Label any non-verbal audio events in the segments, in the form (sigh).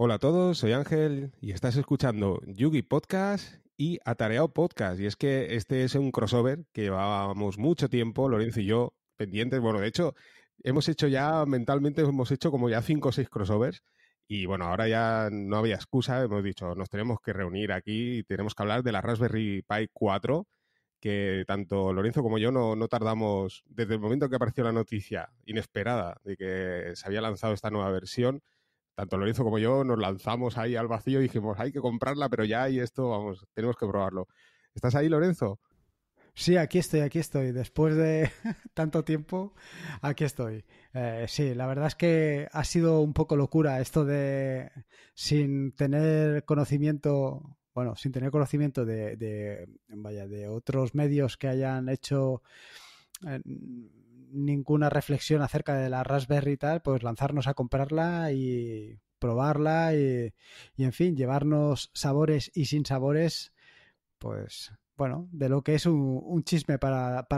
Hola a todos, soy Ángel y estás escuchando Yugi Podcast y Atareado Podcast. Y es que este es un crossover que llevábamos mucho tiempo, Lorenzo y yo, pendientes. Bueno, de hecho, hemos hecho ya, mentalmente hemos hecho como ya cinco o seis crossovers. Y bueno, ahora ya no había excusa, hemos dicho, nos tenemos que reunir aquí y tenemos que hablar de la Raspberry Pi 4, que tanto Lorenzo como yo no, no, tardamos, desde el momento que apareció la noticia inesperada de que se había lanzado esta nueva versión, tanto Lorenzo como yo nos lanzamos ahí al vacío y dijimos, hay que comprarla, pero ya y esto, vamos, tenemos que probarlo. ¿Estás ahí, Lorenzo? Sí, aquí estoy, aquí estoy. Después de (laughs) tanto tiempo, aquí estoy. Eh, sí, la verdad es que ha sido un poco locura esto de sin tener conocimiento bueno, sin tener conocimiento de, vaya, de otros medios que hayan hecho eh, ninguna reflexión acerca de la Raspberry y tal, pues lanzarnos a comprarla y probarla y, en fin, llevarnos sabores y sin sabores, pues bueno, de lo que es un, chisme para,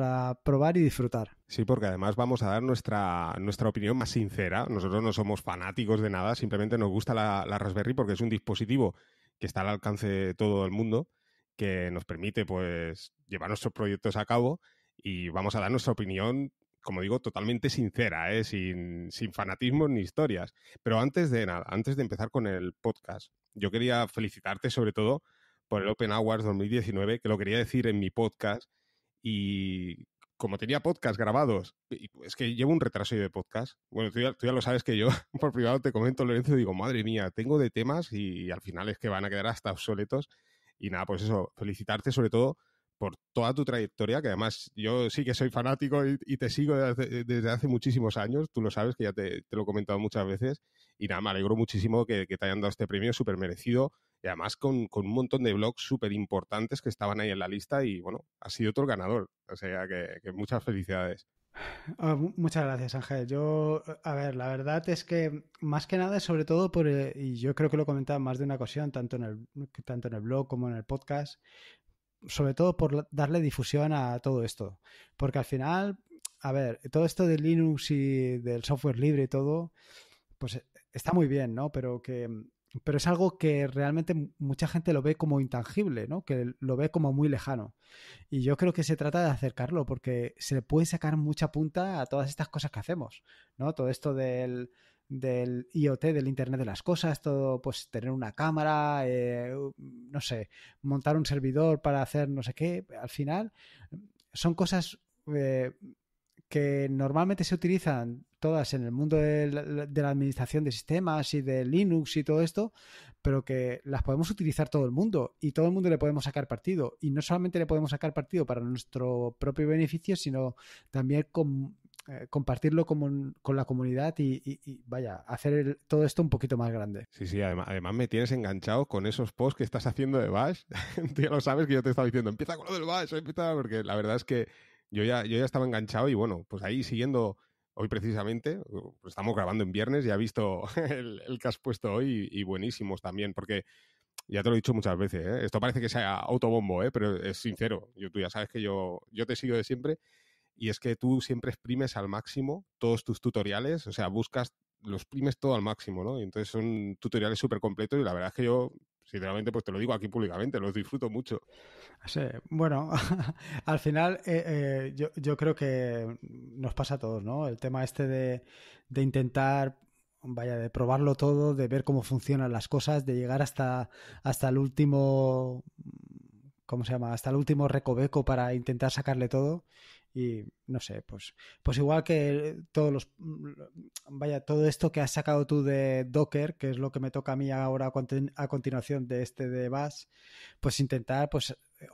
probar y disfrutar. Sí, porque además vamos a dar nuestra, nuestra opinión más sincera. Nosotros no somos fanáticos de nada, simplemente nos gusta la, la Raspberry porque es un dispositivo que está al alcance de todo el mundo, que nos permite pues llevar nuestros proyectos a cabo y vamos a dar nuestra opinión como digo, totalmente sincera, ¿eh? sin, sin fanatismos ni historias. Pero antes de nada, antes de empezar con el podcast, yo quería felicitarte sobre todo por el Open Awards 2019, que lo quería decir en mi podcast. Y como tenía podcast grabados, es que llevo un retraso de podcast. Bueno, tú ya, lo sabes que yo (laughs) por privado te comento, Lorenzo, y digo, madre mía, tengo de temas y al final es que van a quedar hasta obsoletos. Y nada, pues eso, felicitarte sobre todo por toda tu trayectoria, que además yo sí que soy fanático y, te sigo desde, hace muchísimos años, tú lo sabes, que ya te, lo he comentado muchas veces, y nada, me alegro muchísimo que, te hayan dado este premio súper merecido, y además con, un montón de blogs súper importantes que estaban ahí en la lista, y bueno, has sido otro ganador, o sea que, muchas felicidades. Ah, muchas gracias, Ángel. Yo, a ver, la verdad es que más que nada, sobre todo por, eh, y yo creo que lo he comentado más de una ocasión, tanto en el, tanto en el blog como en el podcast, sobre todo por darle difusión a todo esto. Porque al final, a ver, todo esto de Linux y del software libre y todo, pues eh, está muy bien, ¿no? Pero que pero es algo que realmente mucha gente lo ve como intangible, ¿no? Que lo ve como muy lejano. Y yo creo que se trata de acercarlo porque se le puede sacar mucha punta a todas estas cosas que hacemos, ¿no? Todo esto del del IoT, del Internet de las Cosas, todo, pues tener una cámara, eh, no sé, montar un servidor para hacer no sé qué, al final son cosas eh, que normalmente se utilizan todas en el mundo de la, de la, administración de sistemas y de Linux y todo esto, pero que las podemos utilizar todo el mundo y todo el mundo le podemos sacar partido. Y no solamente le podemos sacar partido para nuestro propio beneficio, sino también con, eh, compartirlo con, con, la comunidad y, vaya, hacer todo esto un poquito más grande. Sí, sí, además, me tienes enganchado con esos posts que estás haciendo de Bash. (laughs) Tú ya lo sabes que yo te estaba diciendo, empieza con lo del Bash, empieza, porque la verdad es que yo ya, yo ya estaba enganchado y bueno, pues ahí siguiendo hoy precisamente, uh, pues estamos grabando en viernes, ya he visto (laughs) el, que has puesto hoy y, buenísimos también, porque ya te lo he dicho muchas veces, ¿eh? esto parece que sea autobombo, ¿eh? pero es sincero, yo, tú ya sabes que yo, yo te sigo de siempre y es que tú siempre exprimes al máximo todos tus tutoriales, o sea, buscas, los exprimes todo al máximo, ¿no? Y entonces son tutoriales súper completos y la verdad es que yo sinceramente, pues te lo digo aquí públicamente, los disfruto mucho. bueno, (laughs) al final eh, eh, yo, creo que nos pasa a todos, ¿no? El tema este de, intentar, vaya, de probarlo todo, de ver cómo funcionan las cosas, de llegar hasta, hasta el último, ¿cómo se llama? Hasta el último recoveco para intentar sacarle todo y no sé, pues, pues igual que todos los. Mm, vaya, todo esto que has sacado tú de Docker, que es lo que me toca a mí ahora a continuación de este de Bash, pues intentar, pues, eh,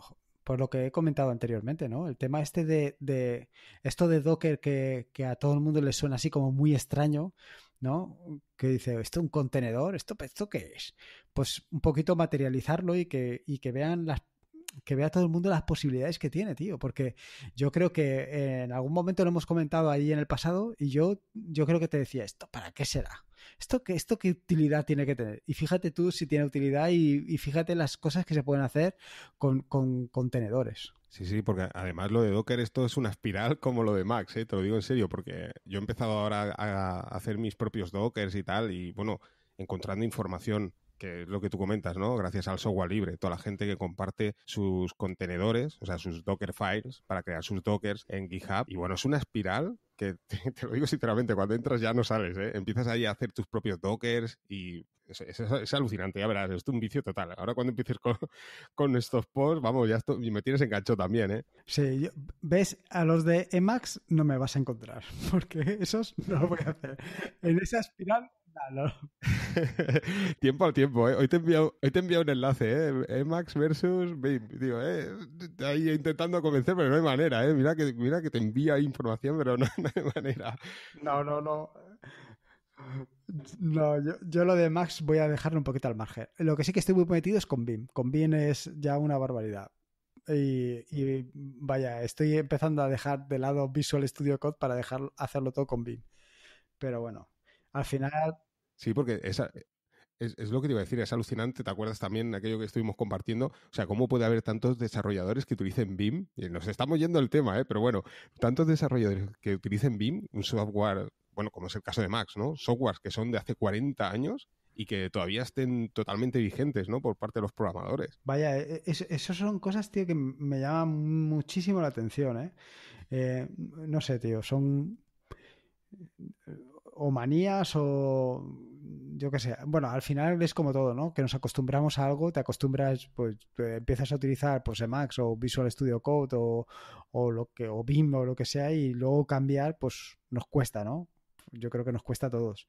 por lo que he comentado anteriormente, ¿no? El tema este de. de esto de Docker que, que a todo el mundo le suena así como muy extraño, ¿no? Que dice, ¿esto es un contenedor? ¿Esto, ¿Esto qué es? Pues un poquito materializarlo y que, y que vean las que vea todo el mundo las posibilidades que tiene, tío, porque yo creo que eh, en algún momento lo hemos comentado ahí en el pasado y yo, yo creo que te decía, ¿esto para qué será? ¿Esto, qué, ¿Esto qué utilidad tiene que tener? Y fíjate tú si tiene utilidad y, fíjate las cosas que se pueden hacer con, con contenedores. Sí, sí, porque además lo de Docker esto es una espiral como lo de Max, eh, te lo digo en serio, porque yo he empezado ahora a hacer mis propios Dockers y tal, y bueno, encontrando información que es lo que tú comentas, ¿no? Gracias al software libre, toda la gente que comparte sus contenedores, o sea, sus Docker files para crear sus Dockers en GitHub. Y bueno, es una espiral que (laughs) te, lo digo sinceramente, cuando entras ya no sales, ¿eh? Empiezas ahí a hacer tus propios Dockers y es, alucinante, ya verás, es un vicio total. Ahora cuando empieces con, (laughs) estos posts, vamos, ya me tienes enganchado también, ¿eh? Sí, ves, a los de Emacs no me vas a encontrar, (laughs) porque esos no lo voy a hacer. En esa espiral (laughs) tiempo al tiempo, ¿eh? Hoy te he enviado, te un enlace, ¿eh? eh Max versus Bim. Digo, ¿eh? Ahí intentando convencer, pero no hay manera, ¿eh? Mira que, mira que te envía información, pero no, (laughs) hay manera. No, no, no. No, yo, lo de Max voy a dejarlo un poquito al margen. Lo que sí que estoy muy metido es con BIM. Con BIM es ya una barbaridad. Y, vaya, estoy empezando a dejar de lado Visual Studio Code para dejar, hacerlo todo con BIM. Pero bueno, al final Sí, porque esa, es, lo que te iba a decir, es alucinante. ¿Te acuerdas también de aquello que estuvimos compartiendo? O sea, ¿cómo puede haber tantos desarrolladores que utilicen BIM? Nos estamos yendo el tema, ¿eh? pero bueno, tantos desarrolladores que utilicen BIM, un software, bueno, como es el caso de Max, ¿no? Softwares que son de hace 40 años y que todavía estén totalmente vigentes, ¿no? Por parte de los programadores. Vaya, e, eso, son cosas, tío, que me llaman muchísimo la atención, eh, eh no sé, tío, son eh, o manías o yo qué sé, bueno, al final es como todo, ¿no? Que nos acostumbramos a algo, te acostumbras, pues empiezas a utilizar pues Emacs o Visual Studio Code o, lo que o BIM o lo que sea y luego cambiar pues nos cuesta, ¿no? Yo creo que nos cuesta a todos.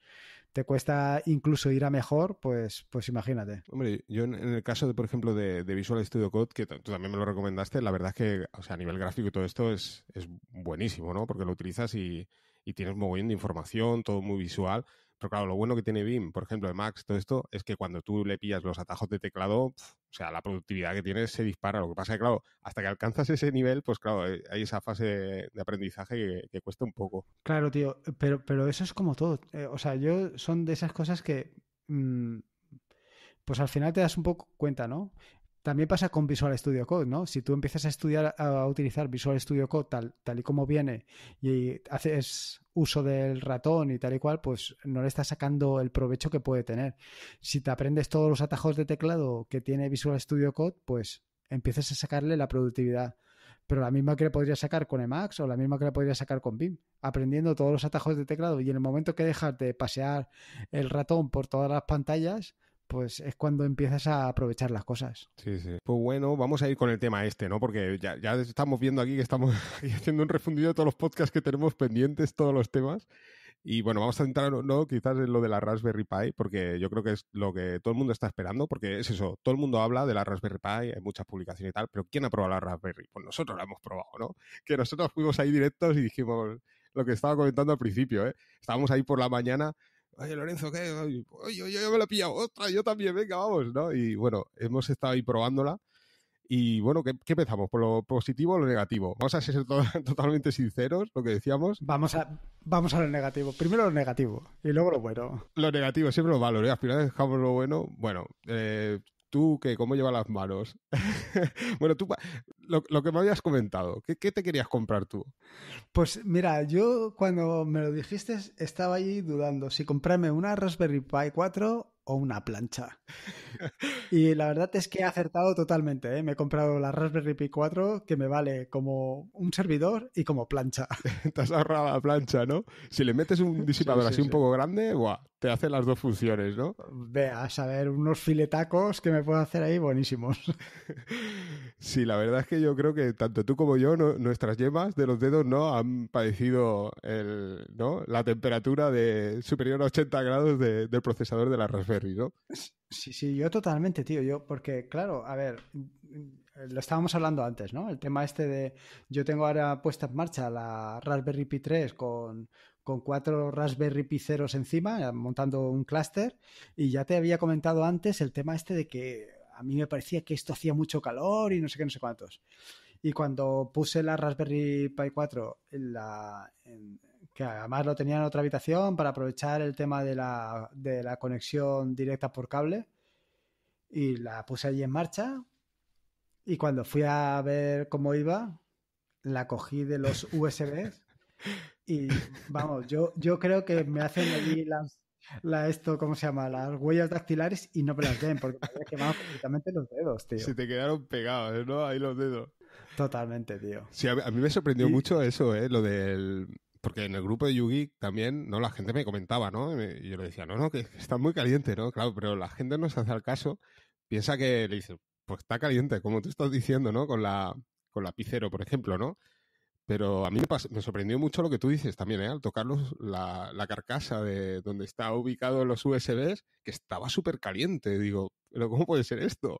Te cuesta incluso ir a mejor, pues, pues imagínate. Hombre, yo en, el caso, de, por ejemplo, de, Visual Studio Code, que tú también me lo recomendaste, la verdad es que o sea, a nivel gráfico y todo esto es, buenísimo, ¿no? Porque lo utilizas y, y tienes muy mogollón de información, todo muy visual. Pero claro, lo bueno que tiene BIM, por ejemplo, de Max, todo esto, es que cuando tú le pillas los atajos de teclado, o sea, la productividad que tienes se dispara. Lo que pasa es que, claro, hasta que alcanzas ese nivel, pues claro, eh, hay esa fase de aprendizaje que, cuesta un poco. Claro, tío, pero, pero eso es como todo. Eh, o sea, yo son de esas cosas que... Mm, pues al final te das un poco cuenta, ¿no? También pasa con Visual Studio Code, ¿no? Si tú empiezas a estudiar, a utilizar Visual Studio Code tal, tal y como viene y haces uso del ratón y tal y cual, pues no le estás sacando el provecho que puede tener. Si te aprendes todos los atajos de teclado que tiene Visual Studio Code, pues empiezas a sacarle la productividad. Pero la misma que le podrías sacar con Emacs o la misma que le podrías sacar con BIM, aprendiendo todos los atajos de teclado y en el momento que dejas de pasear el ratón por todas las pantallas, pues es cuando empiezas a aprovechar las cosas. Sí, sí. Pues bueno, vamos a ir con el tema este, ¿no? Porque ya, estamos viendo aquí que estamos (laughs) haciendo un refundido de todos los podcasts que tenemos pendientes, todos los temas. Y bueno, vamos a entrar, ¿no? Quizás en lo de la Raspberry Pi, porque yo creo que es lo que todo el mundo está esperando, porque es eso, todo el mundo habla de la Raspberry Pi, hay muchas publicaciones y tal, pero ¿quién ha probado la Raspberry? Pues nosotros la hemos probado, ¿no? Que nosotros fuimos ahí directos y dijimos lo que estaba comentando al principio, ¿eh? Estábamos ahí por la mañana oye Lorenzo, ¿qué? Pues, oye, oye, yo me la he pillado, otra, yo también, venga, vamos, ¿no? Y bueno, hemos estado ahí probándola. Y bueno, ¿qué, ¿qué, empezamos? ¿Por lo positivo o lo negativo? Vamos a ser (laughs) totalmente sinceros, lo que decíamos. Vamos a, vamos a lo negativo. Primero lo negativo y luego lo bueno. Lo negativo, siempre lo valoro, ¿eh? Al final dejamos lo bueno. Bueno, eh, ¿Tú qué? ¿Cómo lleva las manos? (laughs) bueno, tú, lo, que me habías comentado, ¿qué, ¿qué, te querías comprar tú? Pues mira, yo cuando me lo dijiste estaba allí dudando si comprarme una Raspberry Pi 4 o una plancha. Y la verdad es que he acertado totalmente. ¿eh? Me he comprado la Raspberry Pi 4 que me vale como un servidor y como plancha. (laughs) Te has ahorrado la plancha, ¿no? Si le metes un disipador así un poco grande, ¡buah! te hace las dos funciones, ¿no? veas, a ver, unos filetacos que me puedo hacer ahí buenísimos. (laughs) Sí, la verdad es que yo creo que tanto tú como yo, nuestras yemas de los dedos no han padecido la temperatura de superior a 80 grados del procesador de la Raspberry. Sí, sí, yo totalmente, tío. Yo, porque, claro, a ver, mm, lo estábamos hablando antes, ¿no? El tema este de. Yo tengo ahora puesta en marcha la Raspberry Pi 3 con, cuatro Raspberry Pi ceros encima, eh, montando un clúster. Y ya te había comentado antes el tema este de que a mí me parecía que esto hacía mucho calor y no sé qué, no sé cuántos. Y cuando puse la Raspberry Pi 4 en la, en, que además lo tenía en otra habitación para aprovechar el tema de la, conexión directa por cable. Y la puse allí en marcha. Y cuando fui a ver cómo iba, la cogí de los USBs. (laughs) Y vamos, yo, yo creo que me hacen allí las, la, esto, ¿cómo se llama? Las huellas dactilares y no me las den, porque me completamente los dedos, tío. Se te quedaron pegados, ¿eh? ¿no? Ahí los dedos. Totalmente, tío. Sí, a mí, me sorprendió mucho eso, ¿eh? Lo del, porque en el grupo de Yugi también, ¿no? La gente me comentaba, ¿no? Y yo le decía, no, no, que, está muy caliente, ¿no? Claro, pero la gente no se hace al caso, piensa que le dice, pues está caliente, como tú estás diciendo, ¿no? Con la, con por ejemplo, ¿no? Pero a mí me, sorprendió mucho lo que tú dices también, ¿eh? Al tocar la, carcasa de donde está ubicado los USBs, que estaba súper caliente. Digo, ¿pero cómo puede ser esto?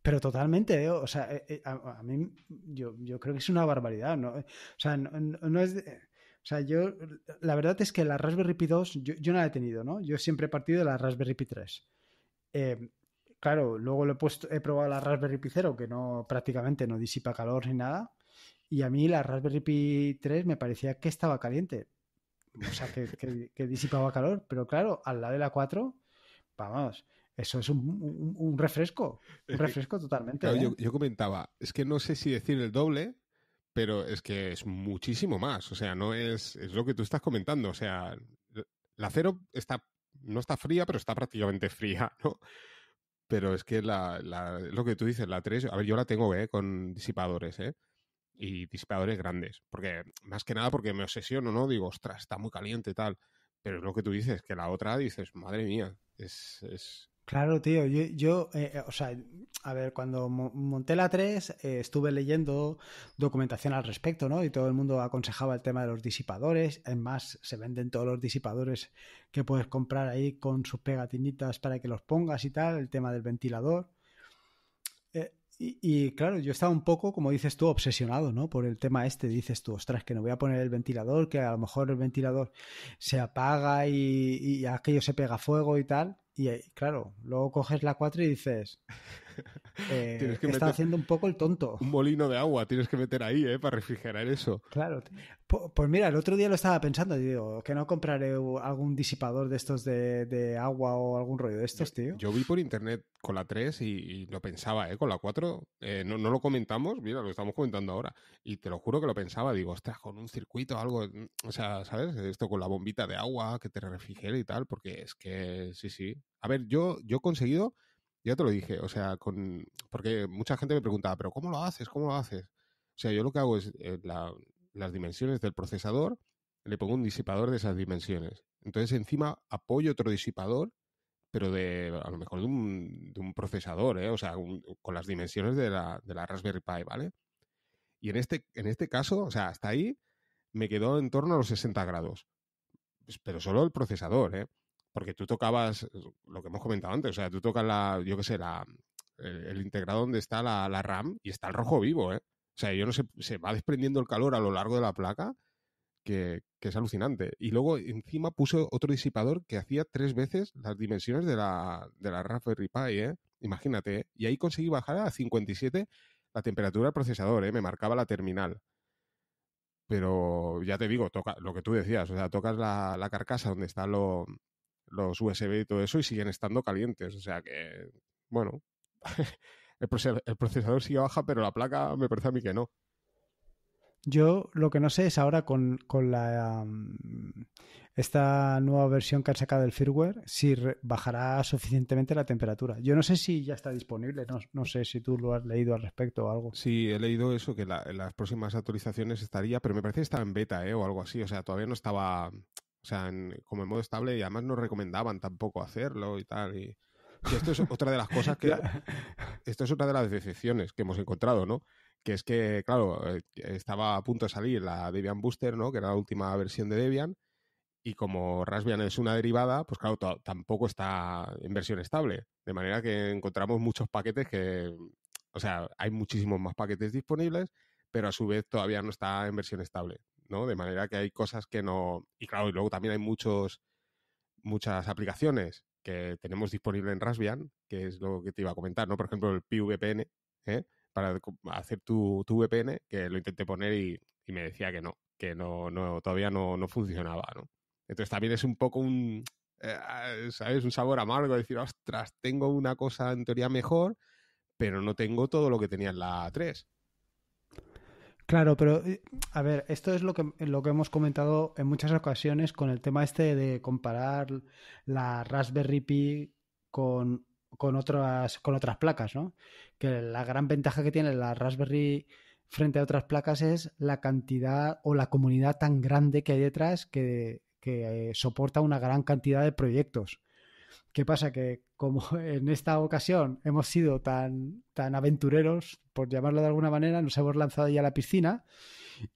Pero totalmente, ¿eh? o sea, eh, eh, a, mí yo, yo, creo que es una barbaridad, ¿no? O sea, no, es... O sea, yo, la verdad es que la Raspberry Pi 2, yo, no la he tenido, ¿no? Yo siempre he partido de la Raspberry Pi 3. Em, claro, luego lo he, he probado la Raspberry Pi 0, que no, prácticamente no disipa calor ni nada. Y a mí la Raspberry Pi 3 me parecía que estaba caliente. O sea, que, disipaba calor. Pero claro, al lado de la 4, vamos, eso es un, refresco. Un refresco totalmente. ¿eh? yo, comentaba, es que no sé si decir el doble pero es que es muchísimo más. O sea, no es, es lo que tú estás comentando. O sea, la cero está, no está fría, pero está prácticamente (laughs) fría, ¿no? Pero es que la, lo que tú dices, la 3, a ver, yo la tengo, ¿eh? Con disipadores, ¿eh? Y disipadores grandes. Porque, más que nada, porque me obsesiono, ¿no? Digo, ostras, está muy caliente, tal. Pero es lo que tú dices, que la otra dices, madre mía, es, Claro, tío, yo, eh, eh, o sea, a ver, cuando monté la 3 eh, estuve leyendo documentación al respecto, ¿no? Y todo el mundo aconsejaba el tema de los disipadores, además se venden todos los disipadores que puedes comprar ahí con sus pegatinitas para que los pongas y tal, el tema del ventilador. y, claro, yo estaba un poco, como dices tú, obsesionado, ¿no? Por el tema este, dices tú, ostras, que no voy a poner el ventilador, que a lo mejor el ventilador se apaga y, y aquello se pega fuego y tal y eh, claro, luego coges la 4 y dices, (laughs) eh, está haciendo un poco el tonto. Un molino de agua tienes que meter ahí, ¿eh? Para refrigerar eso. Claro. Pues mira, el otro día lo estaba pensando, digo, que no compraré algún disipador de estos de, agua o algún rollo de estos, tío. Yo vi por internet con la 3 y, lo pensaba, ¿eh? Con la 4, eh, no, lo comentamos, mira, lo estamos comentando ahora. Y te lo juro que lo pensaba, digo, ostras, con un circuito, algo, mm, o sea, ¿sabes? Esto con la bombita de agua que te refrigere y tal, porque es que, sí, sí, a ver, yo, yo he conseguido, ya te lo dije, o sea, con, porque mucha gente me preguntaba, pero ¿cómo lo haces? ¿Cómo lo haces? O sea, yo lo que hago es eh, las dimensiones del procesador, le pongo un disipador de esas dimensiones. Entonces, encima apoyo otro disipador, pero de a lo mejor de un, procesador, ¿eh? o sea, con las dimensiones de la, de la Raspberry Pi, ¿vale? Y en este, en este caso, o sea, hasta ahí me quedó en torno a los 60 grados. Pues, pero solo el procesador, ¿eh? porque tú tocabas lo que hemos comentado antes, o sea, tú tocas la, yo qué sé, la, el, integrado donde está la, RAM y está el rojo vivo, ¿eh? O sea, yo no sé, se va desprendiendo el calor a lo largo de la placa que, que es alucinante. Y luego encima puso otro disipador que hacía tres veces las dimensiones de la, de la Raspberry Pi, ¿eh? Imagínate, ¿eh? Y ahí conseguí bajar a 57 la temperatura del procesador, ¿eh? Me marcaba la terminal pero ya te digo, toca lo que tú decías, o sea, tocas la carcasa donde está lo, los USB y todo eso y siguen estando calientes. O sea que, bueno, (laughs) el, procesador, sigue baja, pero la placa me parece a mí que no. Yo lo que no sé es ahora con, con la mm, esta nueva versión que han sacado del firmware si bajará suficientemente la temperatura. Yo no sé si ya está disponible, no, no, sé si tú lo has leído al respecto o algo. Sí, he leído eso, que las próximas actualizaciones estaría, pero me parece que estaba en beta ¿eh? o algo así, o sea, todavía no estaba o sea, como en modo estable y además no recomendaban tampoco hacerlo y tal. Y, y esto es otra de las (laughs) cosas que... esto es otra de las decepciones que hemos encontrado, ¿no? Que es que, claro, eh, estaba a punto de salir la Debian Booster, ¿no? Que era la última versión de Debian. Y como Raspbian es una derivada, pues claro, tampoco está en versión estable. De manera que encontramos muchos paquetes que... O sea, hay muchísimos más paquetes disponibles, pero a su vez todavía no está en versión estable. ¿no? De manera que hay cosas que no... Y claro, y luego también hay muchos, muchas aplicaciones que tenemos disponible en Raspbian, que es lo que te iba a comentar, ¿no? Por ejemplo, el PVPN, ¿eh? para hacer tu, tu, VPN, que lo intenté poner y, me decía que no, que no, no todavía no, funcionaba, ¿no? Entonces también es un poco un, eh, ah, ¿sabes? Un sabor amargo, decir, ostras, tengo una cosa en teoría mejor, pero no tengo todo lo que tenía en la 3. Claro, pero eh, a ver, esto es lo que, lo que hemos comentado en muchas ocasiones con el tema este de comparar la Raspberry Pi con, otras, con otras placas, ¿no? Que la gran ventaja que tiene la Raspberry frente a otras placas es la cantidad o la comunidad tan grande que hay detrás que eh, soporta una gran cantidad de proyectos. ¿Qué pasa? Que como (laughs) en esta ocasión hemos sido tan, tan aventureros, por llamarlo de alguna manera, nos hemos lanzado ya a la piscina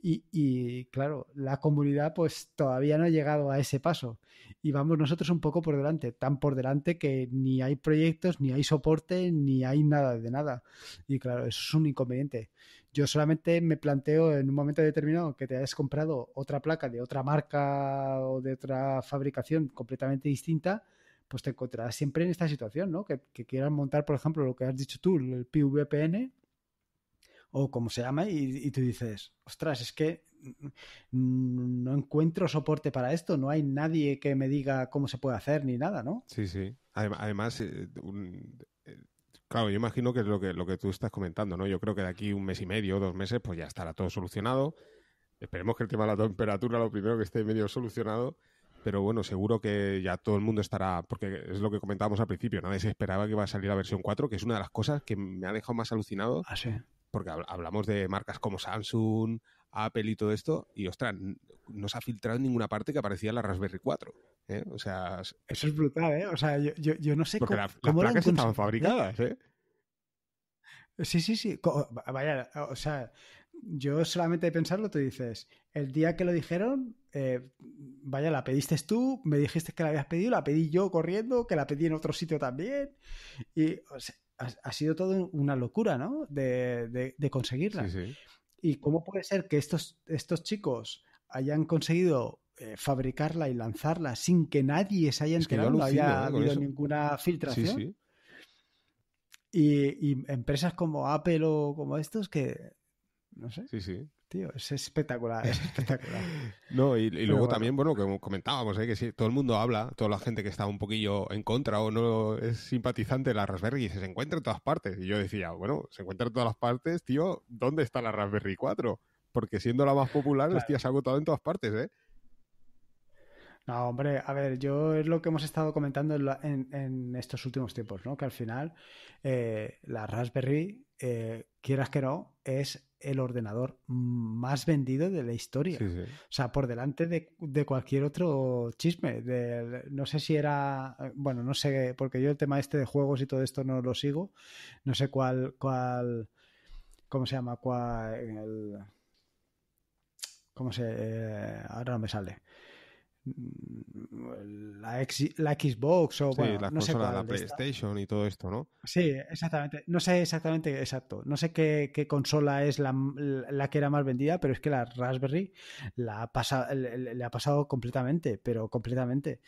y, y claro, la comunidad pues todavía no ha llegado a ese paso y vamos nosotros un poco por delante, tan por delante que ni hay proyectos, ni hay soporte, ni hay nada de nada. Y claro, eso es un inconveniente. Yo solamente me planteo en un momento determinado que te hayas comprado otra placa de otra marca o de otra fabricación completamente distinta pues te encontrarás siempre en esta situación, ¿no? Que, quieras montar, por ejemplo, lo que has dicho tú, el PVPN o como se llama, y, tú dices, ostras, es que mm, no encuentro soporte para esto, no hay nadie que me diga cómo se puede hacer ni nada, ¿no? Sí, sí. Además, eh, eh, Claro, yo imagino que es lo que, lo que tú estás comentando, ¿no? Yo creo que de aquí un mes y medio, dos meses, pues ya estará todo solucionado. Esperemos que el tema de la temperatura, lo primero que esté medio solucionado pero bueno, seguro que ya todo el mundo estará, porque es lo que comentábamos al principio, nadie se esperaba que iba a salir la versión 4, que es una de las cosas que me ha dejado más alucinado. Ah, sí. Porque hablamos de marcas como Samsung, Apple y todo esto, y ostras, no se ha filtrado en ninguna parte que aparecía la Raspberry 4. ¿eh? O sea. Eso es brutal, ¿eh? O sea, yo, yo, no sé cómo. La, las placas estaban fabricadas, ¿eh? Sí, sí, sí. Vaya, o sea, yo solamente de pensarlo te dices, el día que lo dijeron, eh, vaya, la pediste tú, me dijiste que la habías pedido, la pedí yo corriendo, que la pedí en otro sitio también. Y ha, sido todo una locura, ¿no? De, conseguirla. ¿Y cómo puede ser que estos, estos chicos hayan conseguido eh, fabricarla y lanzarla sin que nadie se haya enterado, que no haya ¿eh? habido ninguna filtración? y, y, empresas como Apple o como estos que no sé. Sí, sí. Tío, es espectacular, es espectacular. (laughs) no, y, luego también, bueno, como comentábamos, ¿eh? que si todo el mundo habla, toda la gente que está un poquillo en contra o no es simpatizante de la Raspberry y se encuentra en todas partes. Y yo decía, bueno, se encuentra en todas partes, tío, ¿dónde está la Raspberry 4? Porque siendo la más popular, claro. hostia, se ha agotado en todas partes, ¿eh? No, hombre, a ver, yo es lo que hemos estado comentando en, estos últimos tiempos, ¿no? Que al final eh, la Raspberry, eh, quieras que no, es el ordenador más vendido de la historia. O sea, por delante de, cualquier otro chisme. De, no sé si era, bueno, no sé, porque yo el tema este de juegos y todo esto no lo sigo. No sé cuál, cuál, ¿cómo se llama? ¿Cuál, ¿Cómo se...? Eh, ahora no me sale. Mm, la, Xbox o bueno, la, no sé PlayStation y todo esto, ¿no? Sí, exactamente. No sé exactamente, exacto. No sé qué, consola es la, que era más vendida, pero es que la Raspberry la le, ha pasado completamente, pero completamente.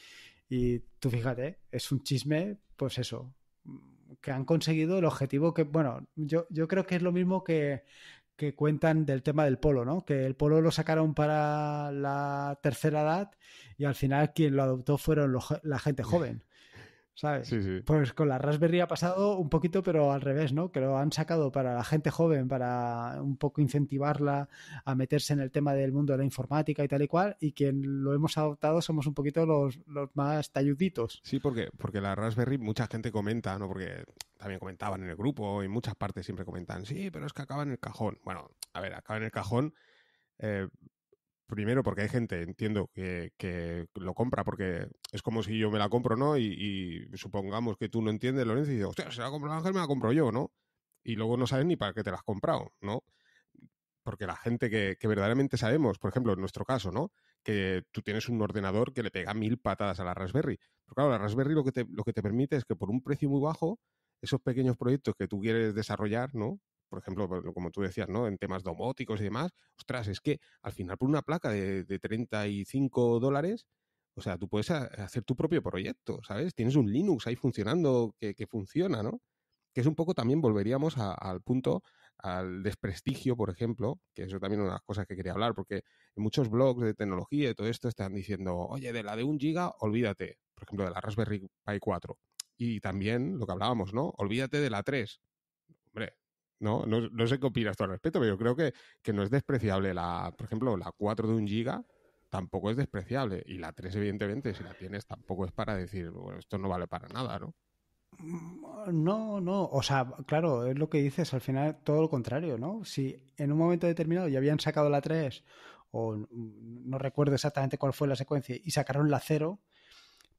Y tú fíjate, es un chisme, pues eso, mm, que han conseguido el objetivo que, bueno, yo, yo creo que es lo mismo que, que cuentan del tema del polo, ¿no? Que el polo lo sacaron para la tercera edad y al final quien lo adoptó fueron la gente joven. ¿sabes? Pues con la Raspberry ha pasado un poquito, pero al revés, ¿no? Que lo han sacado para la gente joven, para un poco incentivarla a meterse en el tema del mundo de la informática y tal y cual, y quien lo hemos adoptado somos un poquito los, los más talluditos. Sí, porque, porque la Raspberry mucha gente comenta, ¿no? Porque también comentaban en el grupo, y muchas partes siempre comentan, sí, pero es que acaba en el cajón. Bueno, a ver, acaba en el cajón. Eh, primero porque hay gente, entiendo, que, lo compra porque es como si yo me la compro, ¿no? Y, supongamos que tú no entiendes, Lorenzo, y dices, hostia, se la compro Ángel, me la compro yo, ¿no? Y luego no sabes ni para qué te la has comprado, ¿no? Porque la gente que, que verdaderamente sabemos, por ejemplo, en nuestro caso, ¿no? Que tú tienes un ordenador que le pega mil patadas a la Raspberry. Pero claro, la Raspberry lo que te, lo que te permite es que por un precio muy bajo, esos pequeños proyectos que tú quieres desarrollar, ¿no? por ejemplo, como tú decías, ¿no? En temas domóticos y demás, ostras, es que al final por una placa de, de 35 dólares, o sea, tú puedes hacer tu propio proyecto, ¿sabes? Tienes un Linux ahí funcionando que, funciona, ¿no? Que es un poco también, volveríamos al punto, al desprestigio, por ejemplo, que eso también es una de cosas que quería hablar, porque en muchos blogs de tecnología y todo esto están diciendo, oye, de la de un giga, olvídate, por ejemplo, de la Raspberry Pi 4. Y también lo que hablábamos, ¿no? Olvídate de la 3. ¿no? No, no sé qué opinas tú al respecto, pero yo creo que, no es despreciable. La, por ejemplo, la 4 de un giga tampoco es despreciable. Y la 3, evidentemente, si la tienes, tampoco es para decir, bueno, esto no vale para nada, ¿no? Mm, no, no, o sea, claro, es lo que dices, al final todo lo contrario, ¿no? Si en un momento determinado ya habían sacado la 3 o no recuerdo exactamente cuál fue la secuencia y sacaron la 0,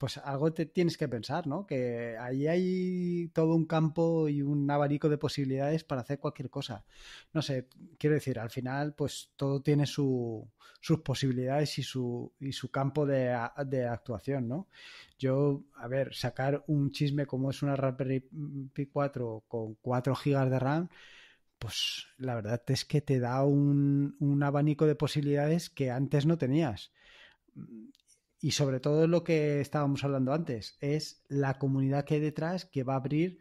pues algo te tienes que pensar, ¿no? Que ahí hay todo un campo y un abanico de posibilidades para hacer cualquier cosa. No sé, quiero decir, al final, pues todo tiene sus posibilidades y su, y su campo de, actuación, ¿no? Yo, a ver, sacar un chisme como es una Raspberry Pi 4 con 4 GB de RAM, pues la verdad es que te da un, un abanico de posibilidades que antes no tenías y sobre todo lo que estábamos hablando antes, es la comunidad que hay detrás que va a abrir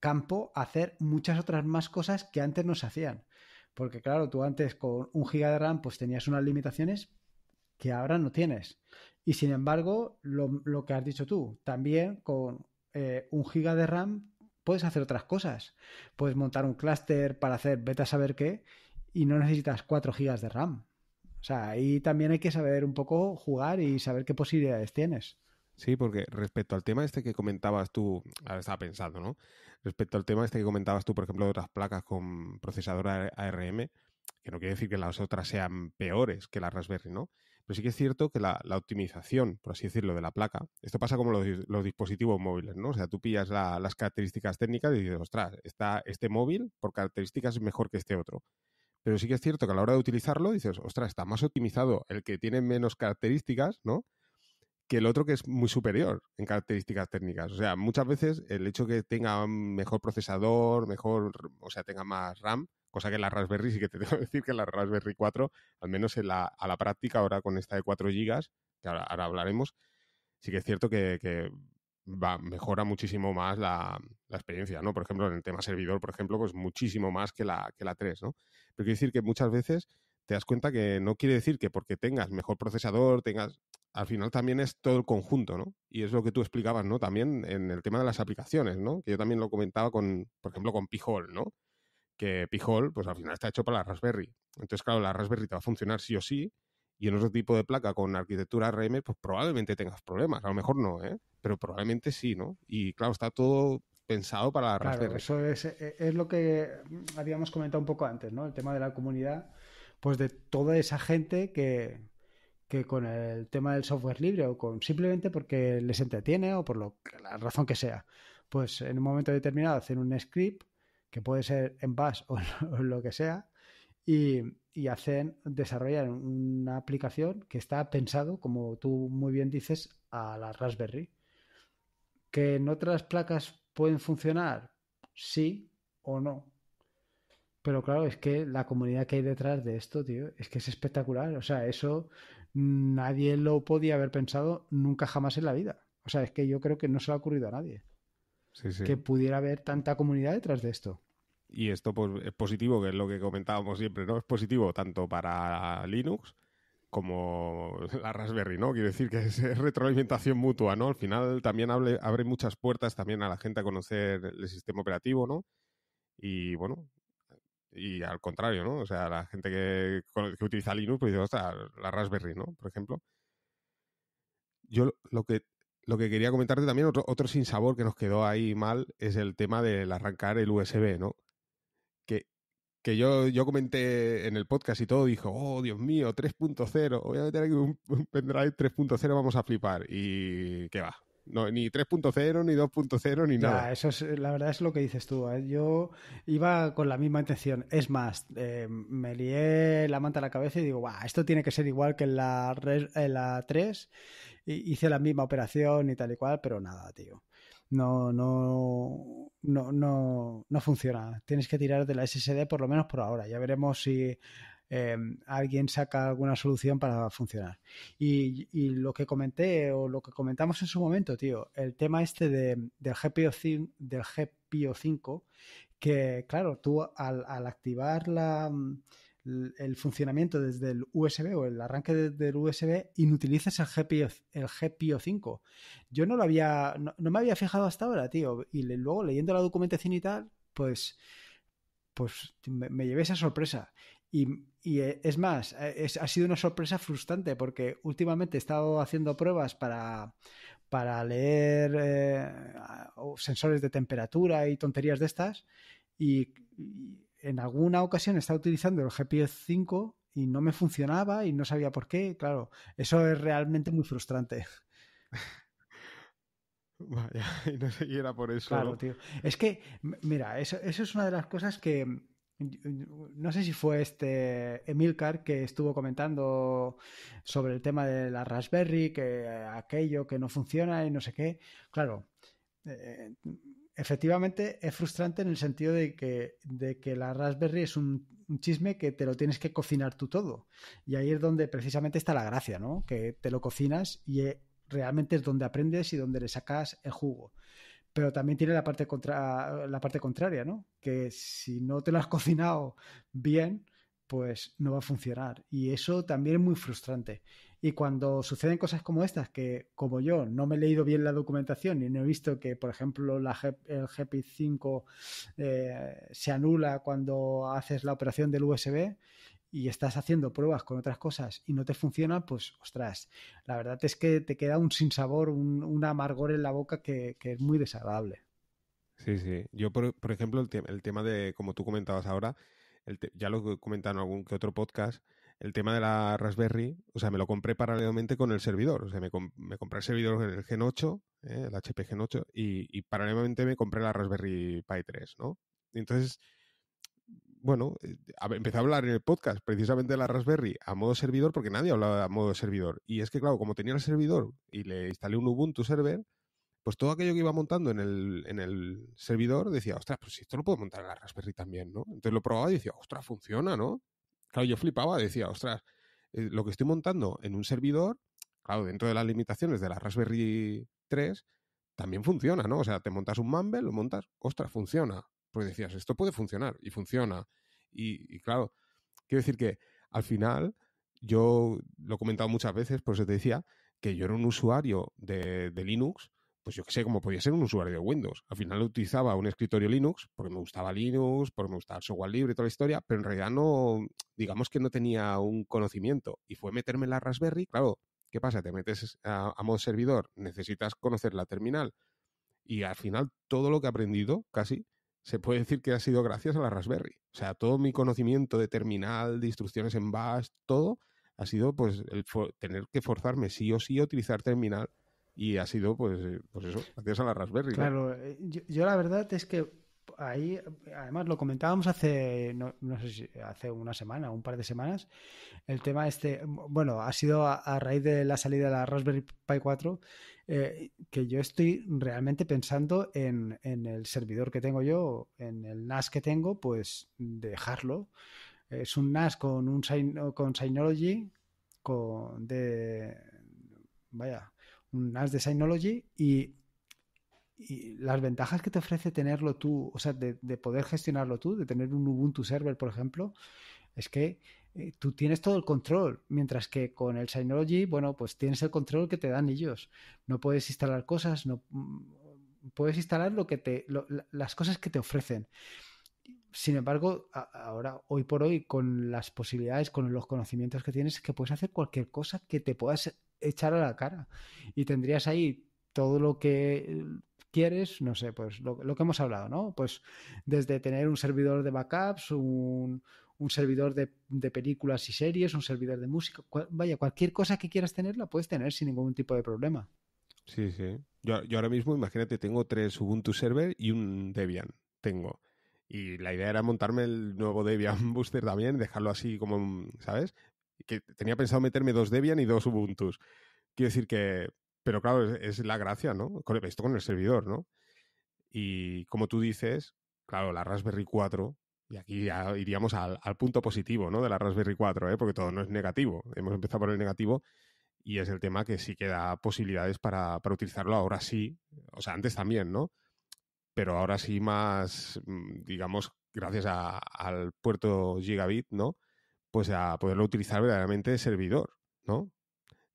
campo a hacer muchas otras más cosas que antes no se hacían. Porque claro, tú antes con un giga de RAM pues tenías unas limitaciones que ahora no tienes. Y sin embargo, lo, que has dicho tú, también con eh, un giga de RAM puedes hacer otras cosas. Puedes montar un clúster para hacer beta saber qué y no necesitas 4 gigas de RAM. O sea, ahí también hay que saber un poco jugar y saber qué posibilidades tienes. Sí, porque respecto al tema este que comentabas tú, ahora estaba pensando, ¿no? Respecto al tema este que comentabas tú, por ejemplo, de otras placas con procesador ARM, que no quiere decir que las otras sean peores que la Raspberry, ¿no? Pero sí que es cierto que la, optimización, por así decirlo, de la placa, esto pasa como los, dispositivos móviles, ¿no? O sea, tú pillas las características técnicas y dices, ostras, está este móvil por características es mejor que este otro pero sí que es cierto que a la hora de utilizarlo dices, ostras, está más optimizado el que tiene menos características, ¿no? Que el otro que es muy superior en características técnicas. O sea, muchas veces el hecho que tenga mejor procesador, mejor, o sea, tenga más RAM, cosa que la Raspberry sí que te (laughs) tengo que decir que la Raspberry 4, al menos en la, a la práctica ahora con esta de 4 GB, que ahora, hablaremos, sí que es cierto que, va, mejora muchísimo más la, experiencia, ¿no? Por ejemplo, en el tema servidor, por ejemplo, pues muchísimo más que la, que la 3, ¿no? Pero quiero decir que muchas veces te das cuenta que no quiere decir que porque tengas mejor procesador, tengas. Al final también es todo el conjunto, ¿no? Y es lo que tú explicabas, ¿no? También en el tema de las aplicaciones, ¿no? Que yo también lo comentaba con, por ejemplo, con P-Hole, ¿no? Que P-Hole, pues al final está hecho para la Raspberry. Entonces, claro, la Raspberry te va a funcionar sí o sí. Y en otro tipo de placa con arquitectura RM, pues probablemente tengas problemas. A lo mejor no, ¿eh? Pero probablemente sí, ¿no? Y claro, está todo pensado para la Raspberry. eso eh, eh, es, lo que habíamos comentado un poco antes, ¿no? El tema de la comunidad, pues de toda esa gente que, con el tema del software libre o con simplemente porque les entretiene o por lo, la razón que sea, pues en un momento determinado hacen un script que puede ser en Bash o, (laughs) o lo que sea y, y hacen desarrollar una aplicación que está pensado, como tú muy bien dices, a la Raspberry. Que en otras placas pueden funcionar? Sí o no. Pero claro, es que la comunidad que hay detrás de esto, tío, es que es espectacular. O sea, eso nadie lo podía haber pensado nunca jamás en la vida. O sea, es que yo creo que no se le ha ocurrido a nadie que pudiera haber tanta comunidad detrás de esto. Y esto pues, es positivo, que es lo que comentábamos siempre, ¿no? Es positivo tanto para Linux como (laughs) la Raspberry, ¿no? Quiero decir que es retroalimentación mutua, ¿no? Al final también abre, muchas puertas también a la gente a conocer el sistema operativo, ¿no? Y bueno, y al contrario, ¿no? O sea, la gente que, utiliza Linux, pues dice, ostras, la Raspberry, ¿no? Por ejemplo. Yo lo que, lo que quería comentarte también, otro, otro sinsabor que nos quedó ahí mal, es el tema del arrancar el USB, ¿no? que yo, yo comenté en el podcast y todo, dijo, oh, Dios mío, 3.0, voy a meter aquí un, un pendrive 3.0, vamos a flipar. Y qué va. No, ni 3.0, ni 2.0, ni nada. Eso es, eh, la verdad es lo que dices tú. ¿eh? Yo iba con la misma intención. Es más, eh, me lié la manta a la cabeza y digo, esto tiene que ser igual que en la, la 3. hice la misma operación y tal y cual, pero nada, tío no, no, no, no, funciona. Tienes que tirar de la SSD por lo menos por ahora. Ya veremos si eh, alguien saca alguna solución para funcionar. Y, lo que comenté o lo que comentamos en su momento, tío, el tema este de, del, GPIO 5, del GPIO 5, que claro, tú al, al activar la, el funcionamiento desde el USB o el arranque del USB inutilices el GPIO, el GPIO 5. Yo no lo había, no, me había fijado hasta ahora, tío. Y luego leyendo la documentación y tal, pues, pues me, llevé esa sorpresa. Y, eh, es más, eh, ha sido una sorpresa frustrante porque últimamente he estado haciendo pruebas para, para leer eh, sensores de temperatura y tonterías de estas. y en alguna ocasión estaba utilizando el GPS 5 y no me funcionaba y no sabía por qué. Claro, eso es realmente muy frustrante. (laughs) Vaya, y no sé, era por eso. Claro, tío. Es que, mira, eso, es una de las cosas que, mm, no sé si fue este Emilcar que estuvo comentando sobre el tema de la Raspberry, que aquello que no funciona y no sé qué. Claro, eh, efectivamente es frustrante en el sentido de que, la Raspberry es un, chisme que te lo tienes que cocinar tú todo. Y ahí es donde precisamente está la gracia, ¿no? Que te lo cocinas y eh, realmente es donde aprendes y donde le sacas el jugo. Pero también tiene la parte, contra, la parte contraria, ¿no? Que si no te lo has (laughs) cocinado bien, pues no va a funcionar. Y eso también es muy frustrante. Y cuando suceden cosas como estas, que como yo no me he leído bien la documentación y no he visto que, por ejemplo, la el gpi 5 eh, se anula cuando haces la operación del USB y estás haciendo pruebas con otras cosas y no te funciona, pues ostras, la verdad es que te queda un sinsabor, un, un amargor en la boca que, es muy desagradable. Sí, sí. Yo, por, ejemplo, el, tema de, como tú comentabas ahora, el ya lo he comentado en algún que otro podcast, el tema de la Raspberry, o sea, me lo compré paralelamente con el servidor. O sea, me, compré el servidor en el Gen 8, eh, el HP Gen 8, y, paralelamente me compré la Raspberry Pi 3, ¿no? Entonces, bueno, eh, empecé a hablar en el podcast precisamente de la Raspberry a modo servidor porque nadie hablaba a modo servidor. Y es que, claro, como tenía el servidor y le instalé un Ubuntu server, pues todo aquello que iba montando en el, servidor decía, ostras, pues si esto lo puedo montar en la Raspberry también, ¿no? Entonces lo probaba y decía, ostras, funciona, ¿no? Claro, yo flipaba, decía, ostras, eh, lo que estoy montando en un servidor, claro, dentro de las limitaciones de la Raspberry 3, también funciona, ¿no? O sea, te montas un Mumble, lo montas, ostras, funciona. Pues decías, esto puede funcionar, y funciona. Y, claro, quiero decir que al final, yo lo he comentado muchas veces, por eso te decía, que yo era un usuario de Linux pues yo qué sé, como podía ser un usuario de Windows. Al final utilizaba un escritorio Linux porque me gustaba Linux, porque me gustaba el software libre y toda la historia, pero en realidad no, digamos que no tenía un conocimiento. Y fue meterme en la Raspberry, claro, ¿qué pasa? Te metes a, modo servidor, necesitas conocer la terminal. Y al final todo lo que he aprendido, casi, se puede decir que ha sido gracias a la Raspberry. O sea, todo mi conocimiento de terminal, de instrucciones en bash, todo ha sido pues el tener que forzarme sí o sí a utilizar terminal y ha sido, pues, eh, pues eso, gracias a la Raspberry. Claro, eh, yo, la verdad es que ahí, además lo comentábamos hace, no, sé si hace una semana, un par de semanas, el tema este, bueno, ha sido a, raíz de la salida de la Raspberry Pi 4, eh, que yo estoy realmente pensando en, el servidor que tengo yo, en el NAS que tengo, pues dejarlo. Es un NAS con un con Synology, con de, vaya, un as de Synology y, las ventajas que te ofrece tenerlo tú, o sea, de, poder gestionarlo tú, de tener un Ubuntu server, por ejemplo, es que eh, tú tienes todo el control, mientras que con el Synology, bueno, pues tienes el control que te dan ellos. No puedes instalar cosas, no mm, puedes instalar lo que te, las cosas que te ofrecen. Sin embargo, ahora, hoy por hoy, con las posibilidades, con los conocimientos que tienes, es que puedes hacer cualquier cosa que te puedas echar a la cara. Y tendrías ahí todo lo que quieres, no sé, pues lo, que hemos hablado, ¿no? Pues desde tener un servidor de backups, un, un servidor de, películas y series, un servidor de música, vaya, cualquier cosa que quieras tener la puedes tener sin ningún tipo de problema. Sí, sí. Yo, yo, ahora mismo, imagínate, tengo tres Ubuntu Server y un Debian. Tengo. Y la idea era montarme el nuevo Debian (laughs) Booster también, dejarlo así como, ¿sabes? que tenía pensado meterme dos Debian y dos Ubuntu. Quiero decir que, pero claro, es, la gracia, ¿no? esto con el servidor, ¿no? Y como tú dices, claro, la Raspberry 4, y aquí ya iríamos al, punto positivo, ¿no? De la Raspberry 4, ¿eh? porque todo no es negativo. Hemos empezado por el negativo y es el tema que sí que da posibilidades para, para utilizarlo ahora sí, o sea, antes también, ¿no? Pero ahora sí más, mm, digamos, gracias al puerto gigabit, ¿no? pues a poderlo utilizar verdaderamente de servidor, ¿no?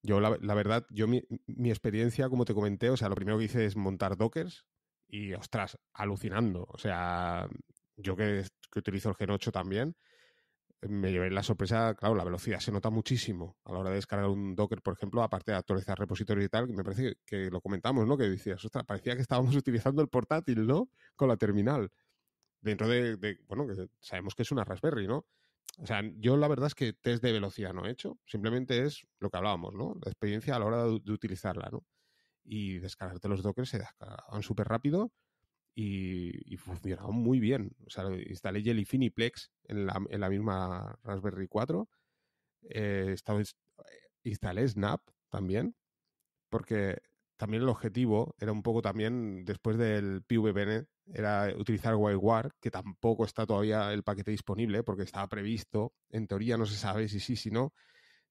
Yo, la, verdad, yo mi, experiencia, como te comenté, o sea, lo primero que hice es montar dockers y, ostras, alucinando. O sea, yo que, utilizo el Gen 8 también, me llevé la sorpresa, claro, la velocidad se nota muchísimo a la hora de descargar un Docker, por ejemplo, aparte de actualizar repositorios y tal, que me parece que, lo comentamos, ¿no? Que decías, ostras, parecía que estábamos (laughs) utilizando el portátil, ¿no? Con la terminal. Dentro de, bueno, sabemos que es una Raspberry, ¿no? o sea, yo la verdad es que test de velocidad no he hecho, simplemente es lo que hablábamos, ¿no? La experiencia a la hora de, utilizarla, ¿no? Y descargarte los dockers se descargaban súper rápido y, funcionaban muy bien. O sea, instalé Jellyfin Plex en la, misma Raspberry 4. Eh, eh, instalé Snap también, porque también el objetivo era un poco también, después del PVPN, era utilizar WireGuard, que tampoco está todavía el paquete disponible porque estaba previsto. En teoría no se sabe si sí, si no,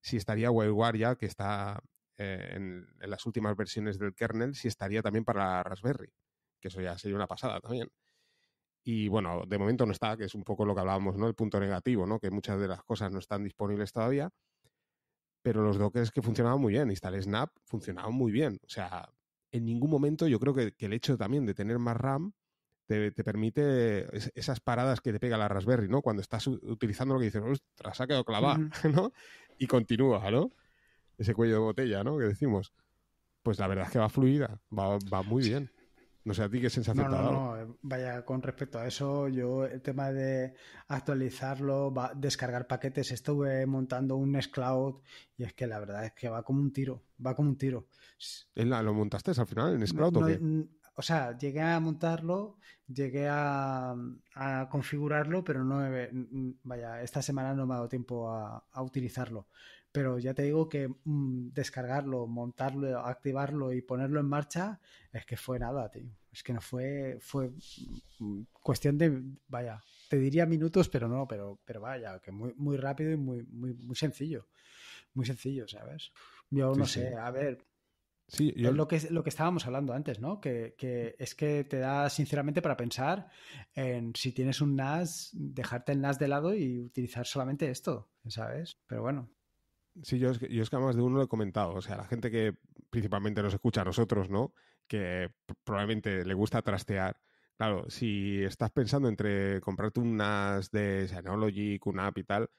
si estaría WireGuard ya, que está eh, en, en, las últimas versiones del kernel, si estaría también para Raspberry, que eso ya sería una pasada también. Y bueno, de momento no está, que es un poco lo que hablábamos, ¿no? El punto negativo, ¿no? Que muchas de las cosas no están disponibles todavía pero los dockers que funcionaban muy bien, Instalé Snap funcionaban muy bien. O sea, en ningún momento yo creo que, el hecho también de tener más RAM te, permite esas paradas que te pega la Raspberry, ¿no? Cuando estás utilizando lo que dices, ostras, ha quedado clavada, (laughs) ¿no? Y continúa, ¿no? Ese cuello de botella, ¿no? Que decimos. Pues la verdad es que va fluida, va, va muy bien. No sé, ¿a ti qué sensación no, No, no, eh, vaya, con respecto a eso, yo el tema de actualizarlo, descargar paquetes, estuve montando un Nextcloud y es que la verdad es que va como un tiro, va como un tiro. ¿Lo montaste al final en Nextcloud o qué? O sea, llegué a montarlo, llegué a, configurarlo, pero no, vaya, esta semana no me ha dado tiempo a utilizarlo pero ya te digo que mm, descargarlo, montarlo, activarlo y ponerlo en marcha, es que fue nada, tío. Es que no fue, fue mm, cuestión de, vaya, te diría minutos, pero no, pero, pero vaya, que muy, muy rápido y muy, muy, muy sencillo. Muy sencillo, ¿sabes? Yo no sé, a ver. Sí, lo que, lo que estábamos hablando antes, ¿no? Que, que, es que te da sinceramente para pensar en si tienes un NAS, dejarte el NAS de lado y utilizar solamente esto, ¿sabes? Pero bueno, Sí, yo es, que, yo es que más de uno lo he comentado. O sea, la gente que principalmente nos escucha a nosotros, ¿no? Que probablemente le gusta trastear. Claro, si estás pensando entre comprarte unas de Synology, QNAP y tal,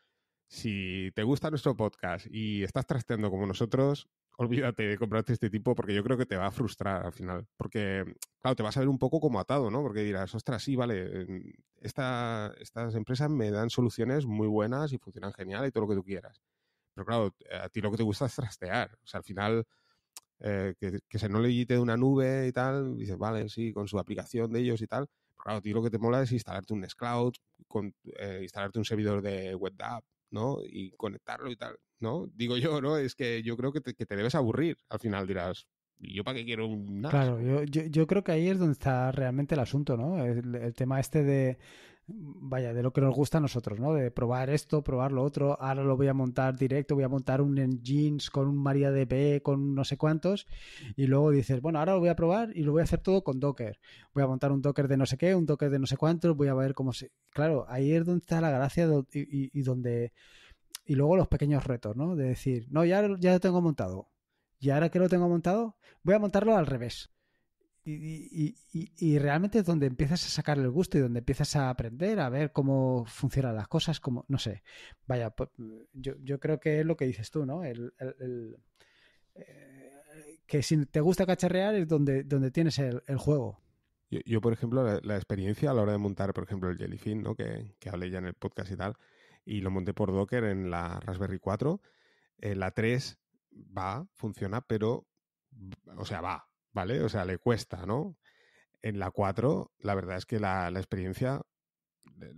si te gusta nuestro podcast y estás trasteando como nosotros, (laughs) olvídate de comprarte este tipo porque yo creo que te va a frustrar al final. Porque, claro, te vas a ver un poco como atado, ¿no? Porque dirás, ostras, sí, vale, estas empresas me dan soluciones muy buenas y funcionan genial y todo lo que tú quieras. Pero claro, a ti lo que te gusta es trastear. O sea, al final, eh, que, se no le de una nube y tal, dices, vale, sí, con su aplicación de ellos y tal. Pero claro, a ti lo que te mola es instalarte un Nextcloud, con, eh, instalarte un servidor de web app, ¿no? Y conectarlo y tal, ¿no? Digo yo, ¿no? Es que yo creo que te, debes aburrir. Al final dirás, ¿yo para qué quiero un Claro, yo, creo que ahí es donde está realmente el asunto, ¿no? el tema este de, vaya, de lo que nos gusta a nosotros, ¿no? De probar esto, probar lo otro, ahora lo voy a montar directo, voy a montar un jeans con un MariaDB, con no sé cuántos, y luego dices, bueno, ahora lo voy a probar y lo voy a hacer todo con Docker. Voy a montar un Docker de no sé qué, un Docker de no sé cuántos, voy a ver cómo se... Claro, ahí es donde está la gracia y, y donde... Y luego los pequeños retos, ¿no? De decir, no, ya, ya lo tengo montado. Y ahora que lo tengo montado, voy a montarlo al revés y, realmente es donde empiezas a sacar el gusto y donde empiezas a aprender, a ver cómo funcionan las cosas, como, no sé, vaya, pues, yo, creo que es lo que dices tú, ¿no? Eh, que si te gusta cacharrear es donde, donde tienes el, juego. Yo, por ejemplo, la, experiencia a la hora de montar, por ejemplo, el Jellyfin, ¿no? Que, que hablé ya en el podcast y tal, y lo monté por Docker en la Raspberry 4, eh, la 3 va, funciona, pero, o sea, va, ¿vale? O sea, le cuesta, ¿no? En la 4, la verdad es que la, experiencia eh,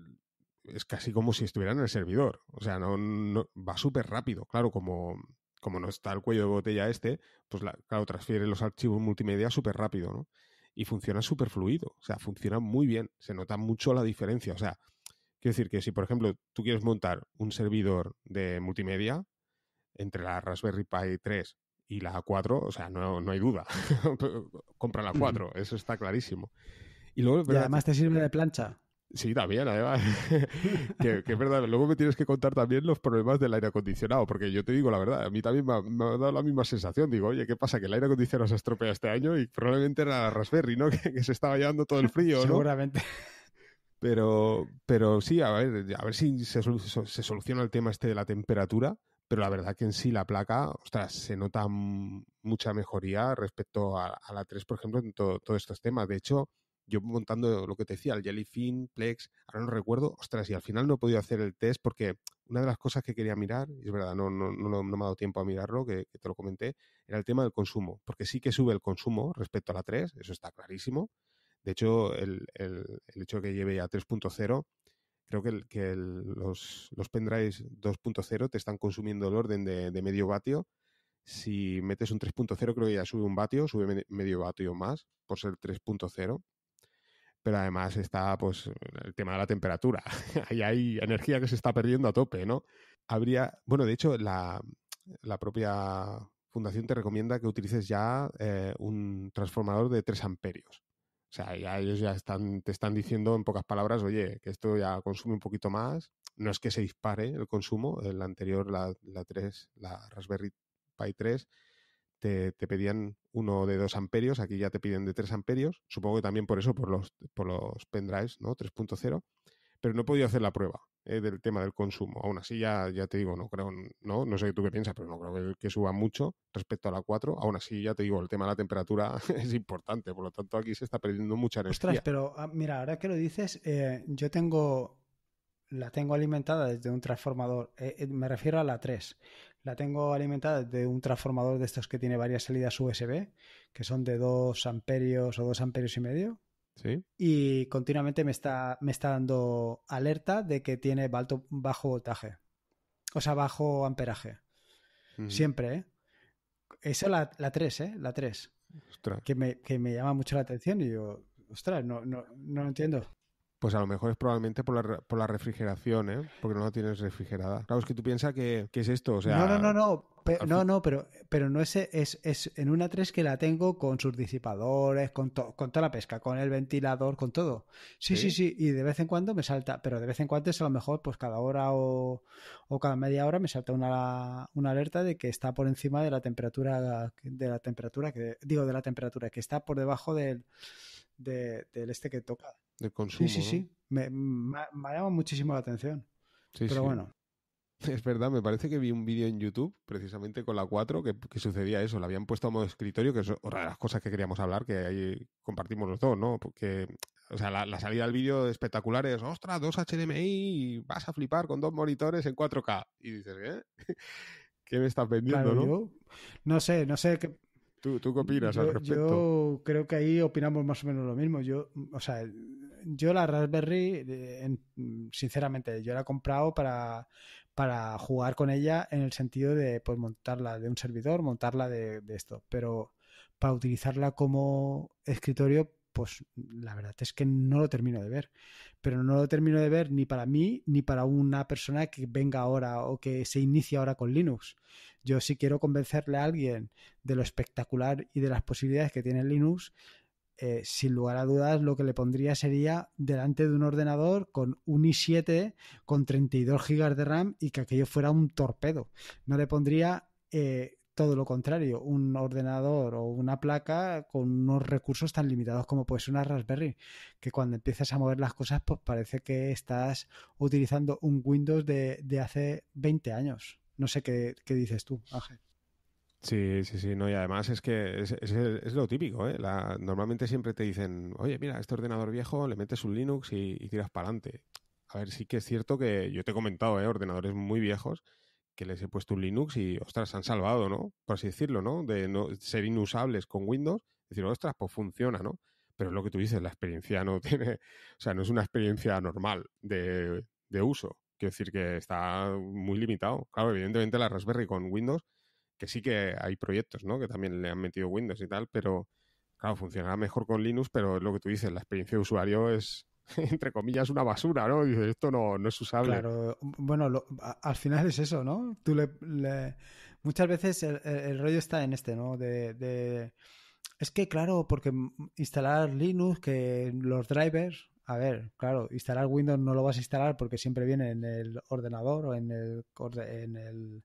es casi como si estuviera en el servidor. O sea, no, va súper rápido. Claro, como, no está el cuello de botella este, pues claro, transfiere los archivos multimedia súper rápido, ¿no? Y funciona súper fluido. O sea, funciona muy bien. Se nota mucho la diferencia. O sea, quiero decir que si, por ejemplo, tú quieres montar un servidor de multimedia entre la Raspberry Pi 3 y la A4, o sea, no, hay duda. (laughs) Compra la A4, eso está clarísimo. Y, luego, además te sirve de plancha. Sí, también, además. (laughs) que, es verdad. Luego me tienes que contar también los problemas del aire acondicionado, porque yo te digo la verdad, a mí también me ha, dado la misma sensación. Digo, oye, ¿qué pasa? Que el aire acondicionado se estropea este año y probablemente era la Raspberry, ¿no? (laughs) Que, se estaba llevando todo el frío, ¿no? Seguramente. Pero, pero sí, a ver, a ver si se, se, soluciona el tema este de la temperatura pero la verdad que en sí la placa, ostras, se nota mucha mejoría respecto a, la 3, por ejemplo, en todos estos temas. De hecho, yo montando lo que te decía, el Jellyfin, Plex, ahora no recuerdo, ostras, y al final no he podido hacer el test porque una de las cosas que quería mirar, y es verdad, no, no, me ha dado tiempo a mirarlo, que, que, te lo comenté, era el tema del consumo, porque sí que sube el consumo respecto a la 3, eso está clarísimo. De hecho, el, el hecho que lleve ya 3.0 creo que, los, pendrives 2.0 te están consumiendo el orden de, medio vatio. Si metes un 3.0 creo que ya sube un vatio, sube medio vatio más por ser 3.0. Pero además está pues el tema de la temperatura. (laughs) Ahí hay energía que se está perdiendo a tope, ¿no? Habría, bueno, de hecho la, propia fundación te recomienda que utilices ya eh, un transformador de 3 amperios o sea, ellos ya están, te están diciendo en pocas palabras, oye, que esto ya consume un poquito más. No es que se dispare el consumo. la anterior, la, la la Raspberry Pi 3, te, pedían uno de 2 amperios, aquí ya te piden de 3 amperios, supongo que también por eso, por los, por los pendrives, ¿no? 3.0, pero no he podido hacer la prueba. Eh, del tema del consumo. Aún así, ya, ya te digo, no creo, no, no sé tú qué piensas, pero no creo que, suba mucho respecto a la 4. Aún así, ya te digo, el tema de la temperatura (laughs) es importante, por lo tanto, aquí se está perdiendo mucha energía. Ostras, pero ah, mira, ahora que lo dices, eh, yo tengo la tengo alimentada desde un transformador, eh, me refiero a la 3. La tengo alimentada desde un transformador de estos que tiene varias salidas USB, que son de 2 amperios o 2 amperios y medio, y continuamente me está, me está dando alerta de que tiene bajo voltaje. O sea, bajo amperaje. Siempre, ¿eh? Eso la, la 3, ¿eh? La 3. Que me, que me, llama mucho la atención y yo, ostras, no, no, no lo entiendo. Pues a lo mejor es probablemente por la, por la refrigeración, ¿eh? Porque no la tienes refrigerada. Claro, es que tú piensas que, que es esto, o sea... No, no, no, no. no, no, pero, pero no es, es, en una 3 que la tengo con sus disipadores, con, con toda la pesca, con el ventilador, con todo. Sí, sí, sí, y de vez en cuando me salta, pero de vez en cuando es a lo mejor pues cada hora o, o cada media hora me salta una, una, alerta de que está por encima de la temperatura, de la temperatura que, digo, de la temperatura, que está por debajo del, del este que toca de consumo. Sí, sí, sí. Me, ha llamado muchísimo la atención. Pero bueno. (laughs) Es verdad, me parece que vi un vídeo en YouTube, precisamente con la 4, que, sucedía eso. La habían puesto a modo escritorio, que es otra de las cosas que queríamos hablar, que ahí compartimos los dos, ¿no? Porque, o sea, la, salida del vídeo espectacular es, ostras, dos HDMI, vas a flipar con dos monitores en 4K. Y dices, ¿eh? (laughs) ¿Qué me estás vendiendo, no? no sé, no sé qué. ¿Tú, qué opinas al respecto? Yo creo que ahí opinamos más o menos lo mismo. Yo, o sea, yo la Raspberry, sinceramente, yo la he comprado para, jugar con ella en el sentido de pues, montarla de un servidor, montarla de, de esto, pero para utilizarla como escritorio, pues la verdad es que no lo termino de ver. Pero no lo termino de ver ni para mí ni para una persona que venga ahora o que se inicie ahora con Linux. Yo si quiero convencerle a alguien de lo espectacular y de las posibilidades que tiene Linux, eh, sin lugar a dudas lo que le pondría sería delante de un ordenador con un i7 con 32 GB de RAM y que aquello fuera un torpedo. No le pondría eh, todo lo contrario, un ordenador o una placa con unos recursos tan limitados como puede ser una Raspberry, que cuando empiezas a mover las cosas pues parece que estás utilizando un Windows de, hace 20 años. No sé qué, qué dices tú, Ángel. Sí, sí, sí, no, y además es que es, lo típico, ¿eh? normalmente siempre te dicen, oye, mira, este ordenador viejo, le metes un Linux y, tiras para adelante. A ver, sí que es cierto que yo te he comentado, ¿eh? Ordenadores muy viejos que les he puesto un Linux y, ostras, se han salvado, ¿no? Por así decirlo, ¿no? De no, ser inusables con Windows, decir, ostras, pues funciona, ¿no? Pero es lo que tú dices, la experiencia no (laughs) tiene, o sea, no es una experiencia normal de, de uso. Quiero decir que está muy limitado. Claro, evidentemente la Raspberry con Windows que sí que hay proyectos, ¿no? Que también le han metido Windows y tal, pero claro, funcionará mejor con Linux, pero lo que tú dices, la experiencia de usuario es, (laughs) entre comillas, una basura, ¿no? esto no, no, es usable. Claro, bueno, al final es eso, ¿no? Tú le, Muchas veces el, rollo está en este, ¿no? De, Es que, claro, porque instalar Linux, que los drivers, a ver, claro, instalar Windows no lo vas a instalar porque siempre viene en el ordenador o en el, en el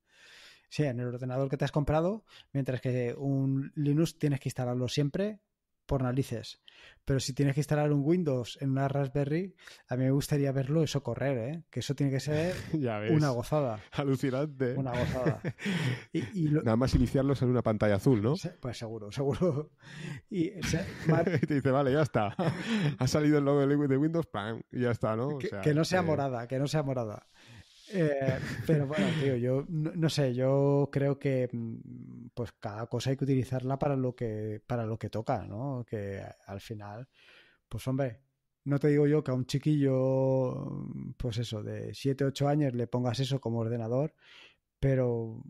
Sí, en el ordenador que te has comprado, mientras que un Linux tienes que instalarlo siempre por narices. Pero si tienes que instalar un Windows en una Raspberry, a mí me gustaría verlo eso correr, ¿eh? que eso tiene que ser (laughs) una gozada. Alucinante. Una gozada. (laughs) Y, Nada más iniciarlo en una pantalla azul, ¿no? Pues seguro, seguro. (laughs) Y, te dice, vale, ya está. ha salido el logo de Windows, ¡pam! Y ya está, ¿no? que, no sea eh, morada, que no sea morada. Eh, pero bueno, tío, yo no, sé, yo creo que mm, pues cada cosa hay que utilizarla para lo que, para lo que toca, ¿no? Que al final, pues hombre, no te digo yo que a un chiquillo, mm, pues eso, de 7, 8 años le pongas eso como ordenador, pero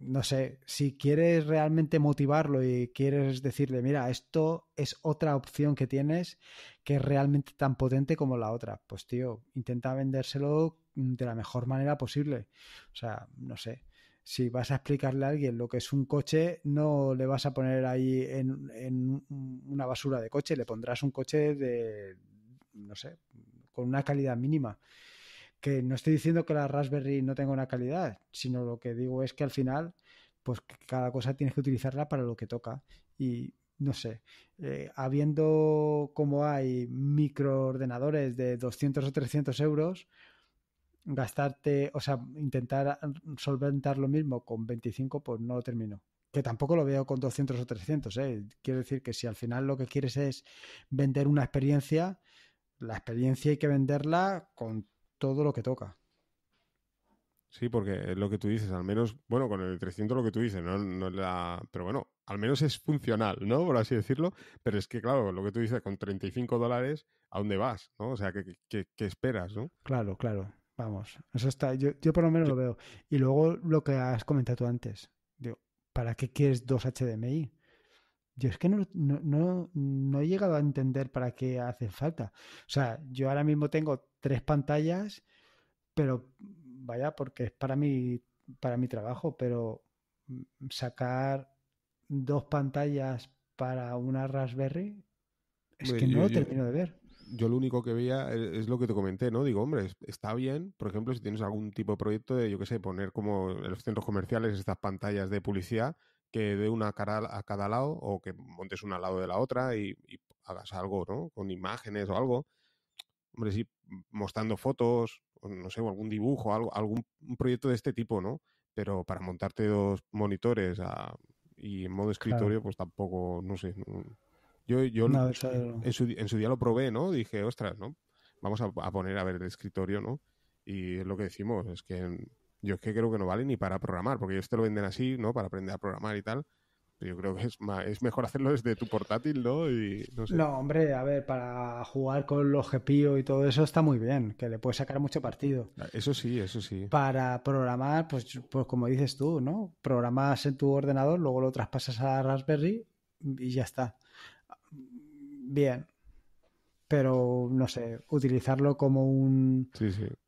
no sé, si quieres realmente motivarlo y quieres decirle, mira, esto es otra opción que tienes que es realmente tan potente como la otra, pues tío, intenta vendérselo de la mejor manera posible. O sea, no sé, si vas a explicarle a alguien lo que es un coche, no le vas a poner ahí en, en una basura de coche, le pondrás un coche de, no sé, con una calidad mínima que no estoy diciendo que la Raspberry no tenga una calidad, sino lo que digo es que al final, pues cada cosa tienes que utilizarla para lo que toca. Y no sé, eh, habiendo como hay microordenadores de 200 o 300 euros, gastarte, o sea, intentar solventar lo mismo con 25, pues no lo termino. Que tampoco lo veo con 200 o 300, ¿eh? Quiero decir que si al final lo que quieres es vender una experiencia, la experiencia hay que venderla con todo lo que toca. Sí, porque lo que tú dices, al menos, bueno, con el 300 lo que tú dices, no, no la, pero bueno, al menos es funcional, ¿no? Por así decirlo, pero es que, claro, lo que tú dices, con 35 dólares, ¿a dónde vas? ¿No? O sea, ¿qué, esperas, no? Claro, claro, vamos, eso está, yo, yo por lo menos lo veo. Y luego lo que has comentado tú antes, ¿para qué quieres dos HDMI? Yo es que no, he llegado a entender para qué hace falta. O sea, yo ahora mismo tengo tres pantallas, pero vaya, porque es para mi, para mi trabajo, pero mm, sacar dos pantallas para una Raspberry es que no lo termino de ver. Yo lo único que veía e, es lo que te comenté, ¿no? Digo, hombre, está bien, por ejemplo, si tienes algún tipo de proyecto de, yo qué sé, poner como en los centros comerciales estas pantallas de publicidad que dé una cara a cada lado o que montes una al lado de la otra y, hagas algo, ¿no? Con imágenes o algo. Hombre, sí, mostrando fotos, no sé, o algún dibujo, algo, algún proyecto de este tipo, ¿no? Pero para montarte dos monitores ah, y en modo escritorio, pues tampoco, no sé. yo, yo en, su, día lo probé, ¿no? Dije, ostras, ¿no? Vamos a, a poner a ver el escritorio, ¿no? Y es lo que decimos, es que yo es que creo que no vale ni para programar, porque ellos te lo venden así, ¿no? Para aprender a programar y tal. Pero yo creo que es, es mejor hacerlo desde tu portátil, ¿no? Y, no, sé. hombre, a ver, para jugar con los GPIO y todo eso está muy bien, que le puedes sacar mucho partido. Ah, eso sí, eso sí. Para programar, pues, pues como dices tú, ¿no? Programas en tu ordenador, luego lo traspasas a Raspberry y ya está. Bien, pero no sé, utilizarlo como un,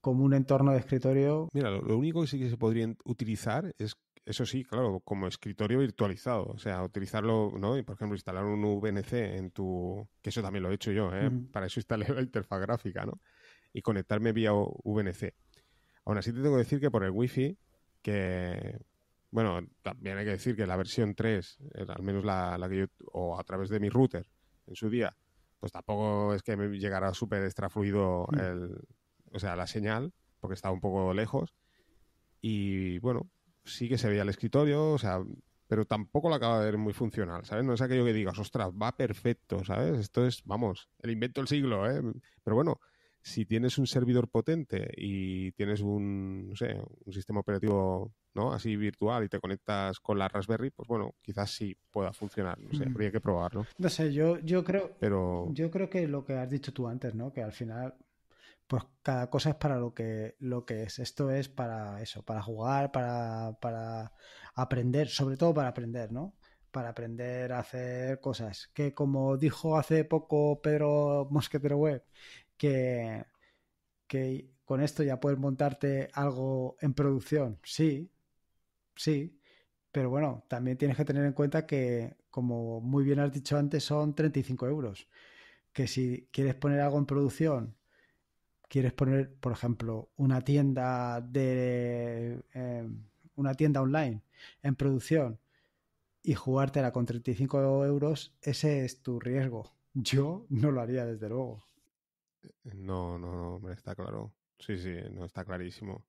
como un entorno de escritorio. Mira, lo, único que sí que se podría utilizar es, eso sí, claro, como escritorio virtualizado. O sea, utilizarlo, ¿no? Y por ejemplo, instalar un VNC en tu. que eso también lo he hecho yo, ¿eh? Para eso instalé la interfaz gráfica, ¿no? Y conectarme vía VNC. Aún así, te tengo que decir que por el Wi-Fi, que. Bueno, también hay que decir que la versión 3, eh, al menos la, la que yo. o a través de mi router en su día pues tampoco es que me llegara súper extrafluido fluido mm. el, o sea, la señal, porque estaba un poco lejos. Y bueno, sí que se veía el escritorio, o sea, pero tampoco lo acaba de ver muy funcional, ¿sabes? No es aquello que digas, ostras, va perfecto, ¿sabes? Esto es, vamos, el invento del siglo, ¿eh? Pero bueno, si tienes un servidor potente y tienes un, no sé, un sistema operativo ¿no? así virtual y te conectas con la Raspberry, pues bueno, quizás sí pueda funcionar, no sé, mm. habría que probarlo. No sé, yo, yo creo Pero... yo creo que lo que has dicho tú antes, ¿no? Que al final pues cada cosa es para lo que lo que es. Esto es para eso, para jugar, para, para aprender, sobre todo para aprender, ¿no? para aprender a hacer cosas. Que como dijo hace poco Pedro Mosquetero Web, que, con esto ya puedes montarte algo en producción. Sí, sí, pero bueno, también tienes que tener en cuenta que, como muy bien has dicho antes, son 35 euros. Que si quieres poner algo en producción, quieres poner, por ejemplo, una tienda de eh, una tienda online en producción y jugártela con 35 euros, ese es tu riesgo. Yo no lo haría, desde luego. Eh, no, no, no, hombre, está claro. Sí, sí, no está clarísimo.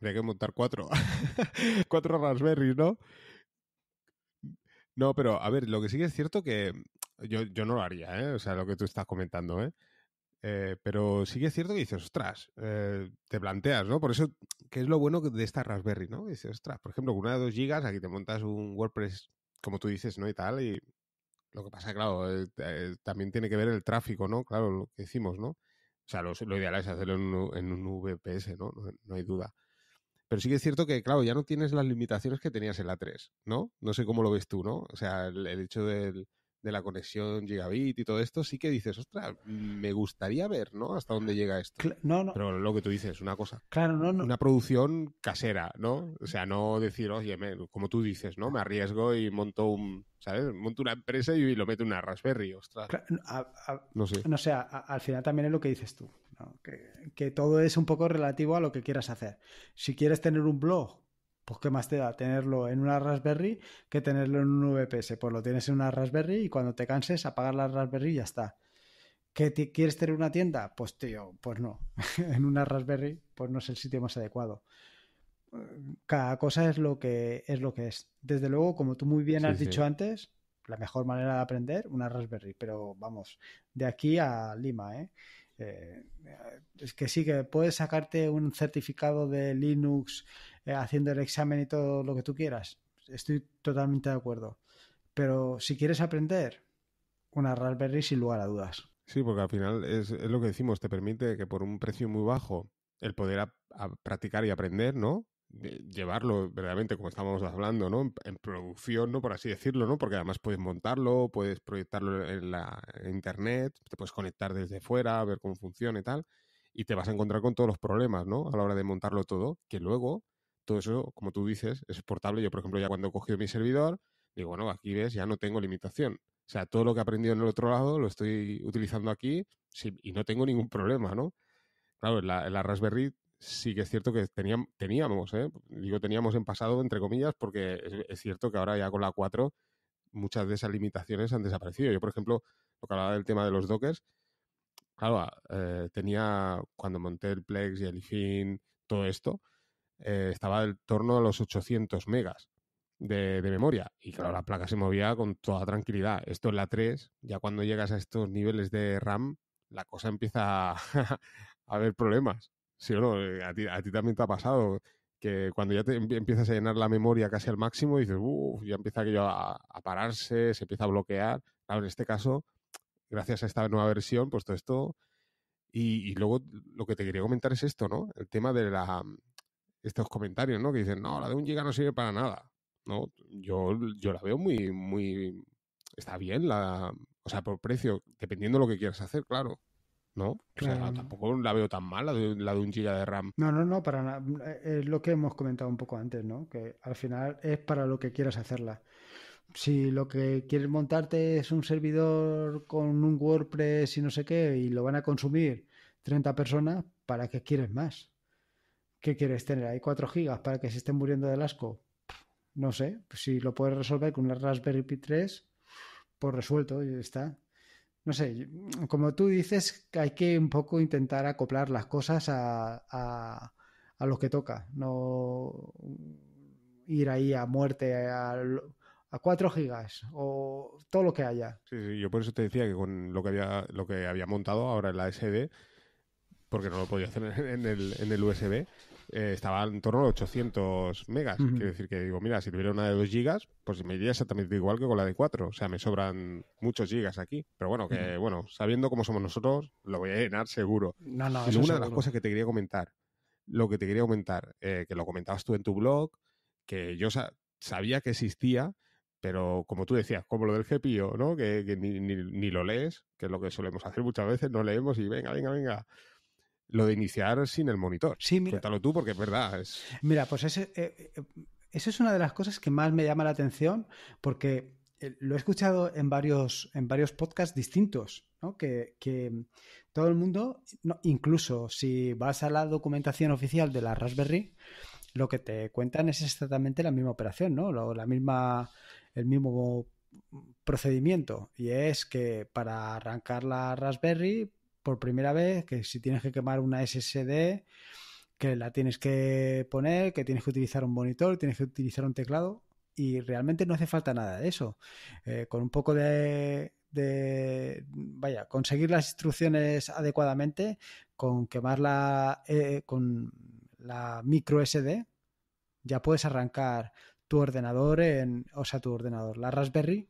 Habría que montar cuatro. (laughs) cuatro Raspberries, ¿no? No, pero a ver, lo que sí es cierto que mm, yo, yo no lo haría, ¿eh? O sea, lo que tú estás comentando, ¿eh? eh pero sí que es cierto que dices, ostras, eh, te planteas, ¿no? Por eso, ¿qué es lo bueno de esta Raspberry, ¿no? Dices, ostras, por ejemplo, con una de dos gigas, aquí te montas un WordPress, como tú dices, ¿no? Y tal, y lo que pasa, claro, eh, eh, también tiene que ver el tráfico, ¿no? Claro, lo que hicimos, ¿no? O sea, lo, ideal es hacerlo en un, en un VPS, ¿no? ¿no? hay duda. Pero sí que es cierto que, claro, ya no tienes las limitaciones que tenías en la 3, ¿no? No sé cómo lo ves tú, ¿no? O sea, el hecho del de la conexión gigabit y todo esto, sí que dices, ostras, me gustaría ver, ¿no? Hasta dónde llega esto. No, Pero lo que tú dices, una cosa. Claro, no, no. Una producción casera, ¿no? O sea, no decir, oye, como tú dices, ¿no? Me arriesgo y monto un, ¿sabes? Monto una empresa y lo meto en una Raspberry, ostras. no sé. No sé, al final también es lo que dices tú, ¿no? que, que todo es un poco relativo a lo que quieras hacer. Si quieres tener un blog pues qué más te da tenerlo en una Raspberry que tenerlo en un VPS. Pues lo tienes en una Raspberry y cuando te canses apagar la Raspberry y ya está. quieres tener una tienda? Pues tío, pues no. (laughs) en una Raspberry pues no es el sitio más adecuado. Cada cosa es lo que es. Lo que es. Desde luego, como tú muy bien has dicho antes, la mejor manera de aprender, una Raspberry. Pero vamos, de aquí a Lima, ¿eh? Eh, es que sí, que puedes sacarte un certificado de Linux eh, haciendo el examen y todo lo que tú quieras. Estoy totalmente de acuerdo. Pero si quieres aprender, una Raspberry sin lugar a dudas. Sí, porque al final es, lo que decimos, te permite que por un precio muy bajo el poder practicar y aprender, ¿no? llevarlo verdaderamente como estábamos hablando, ¿no? En, producción, ¿no? Por así decirlo, ¿no? Porque además puedes montarlo, puedes proyectarlo en la internet, te puedes conectar desde fuera, ver cómo funciona y tal, y te vas a encontrar con todos los problemas, ¿no? A la hora de montarlo todo, que luego todo eso, como tú dices, es portable. Yo, por ejemplo, ya cuando he cogido mi servidor, digo, bueno, aquí ves, ya no tengo limitación. O sea, todo lo que he aprendido en el otro lado lo estoy utilizando aquí y no tengo ningún problema, ¿no? Claro, la, Raspberry sí que es cierto que teníamos, ¿eh? digo teníamos en pasado, entre comillas, porque es, cierto que ahora ya con la 4 muchas de esas limitaciones han desaparecido. Yo, por ejemplo, lo que hablaba del tema de los dockers, claro, ah, eh, tenía cuando monté el Plex y el IFIN, todo esto, eh, estaba en torno a los 800 megas de, memoria. Y claro, la placa se movía con toda tranquilidad. Esto en la 3, ya cuando llegas a estos niveles de RAM, la cosa empieza (laughs) a, haber problemas. ¿Sí o no? Eh, a ti, también te ha pasado que cuando ya te empiezas a llenar la memoria casi al máximo, dices, uff, ya empieza aquello a, pararse, se empieza a bloquear. Claro, en este caso, gracias a esta nueva versión, pues todo esto. y, luego lo que te quería comentar es esto, ¿no? El tema de la, estos comentarios, ¿no? Que dicen, no, la de un giga no sirve para nada. No, yo, yo la veo muy, muy. Está bien la. O sea, por precio, dependiendo de lo que quieras hacer, claro. ¿No? O sea, tampoco la veo tan mal, la de, un giga de RAM. No, no, no, para nada. Mm, eh, es lo que hemos comentado un poco antes, ¿no? Que al final es para lo que quieras hacerla si lo que quieres montarte es un servidor con un WordPress y no sé qué, y lo van a consumir 30 personas, ¿para qué quieres más? ¿Qué quieres tener? ¿Hay 4 gigas para que se estén muriendo de asco? No sé, si lo puedes resolver con una Raspberry Pi 3, pues resuelto, ya está. No sé, como tú dices, hay que un poco intentar acoplar las cosas a, a, lo que toca, no ir ahí a muerte, a, 4 gigas o todo lo que haya. Sí, sí, yo por eso te decía que con lo que había, lo que había montado ahora en la SD, porque no lo podía hacer (laughs) en el, en el USB, eh, estaba en torno a 800 megas. Quiero decir que digo, mira, si tuviera una de 2 gigas, pues me iría exactamente igual que con la de 4. O sea, me sobran muchos gigas aquí. Pero bueno, que bueno, sabiendo cómo somos nosotros, lo voy a llenar seguro. No, una de las cosas que te quería comentar, lo que te quería comentar, eh, que lo comentabas tú en tu blog, que yo sabía que existía, pero como tú decías, como lo del GPIO, ¿no? Que, ni, lo lees, que es lo que solemos hacer muchas veces, no leemos y venga, venga, venga lo de iniciar sin el monitor. Sí, mira. Cuéntalo tú porque es verdad. Mira, pues eh, eh, ese, es una de las cosas que más me llama la atención porque eh, lo he escuchado en varios, en varios podcasts distintos, ¿no? que, todo el mundo, incluso si vas a la documentación oficial de la Raspberry, lo que te cuentan es exactamente la misma operación, ¿no? Lo, la misma, el mismo procedimiento. Y es que para arrancar la Raspberry, por primera vez, que si tienes que quemar una SSD, que la tienes que poner, que tienes que utilizar un monitor, tienes que utilizar un teclado y realmente no hace falta nada de eso. Eh, con un poco de, vaya, conseguir las instrucciones adecuadamente, con quemar la, eh, con la micro SD, ya puedes arrancar tu ordenador, en, o sea, tu ordenador, la Raspberry,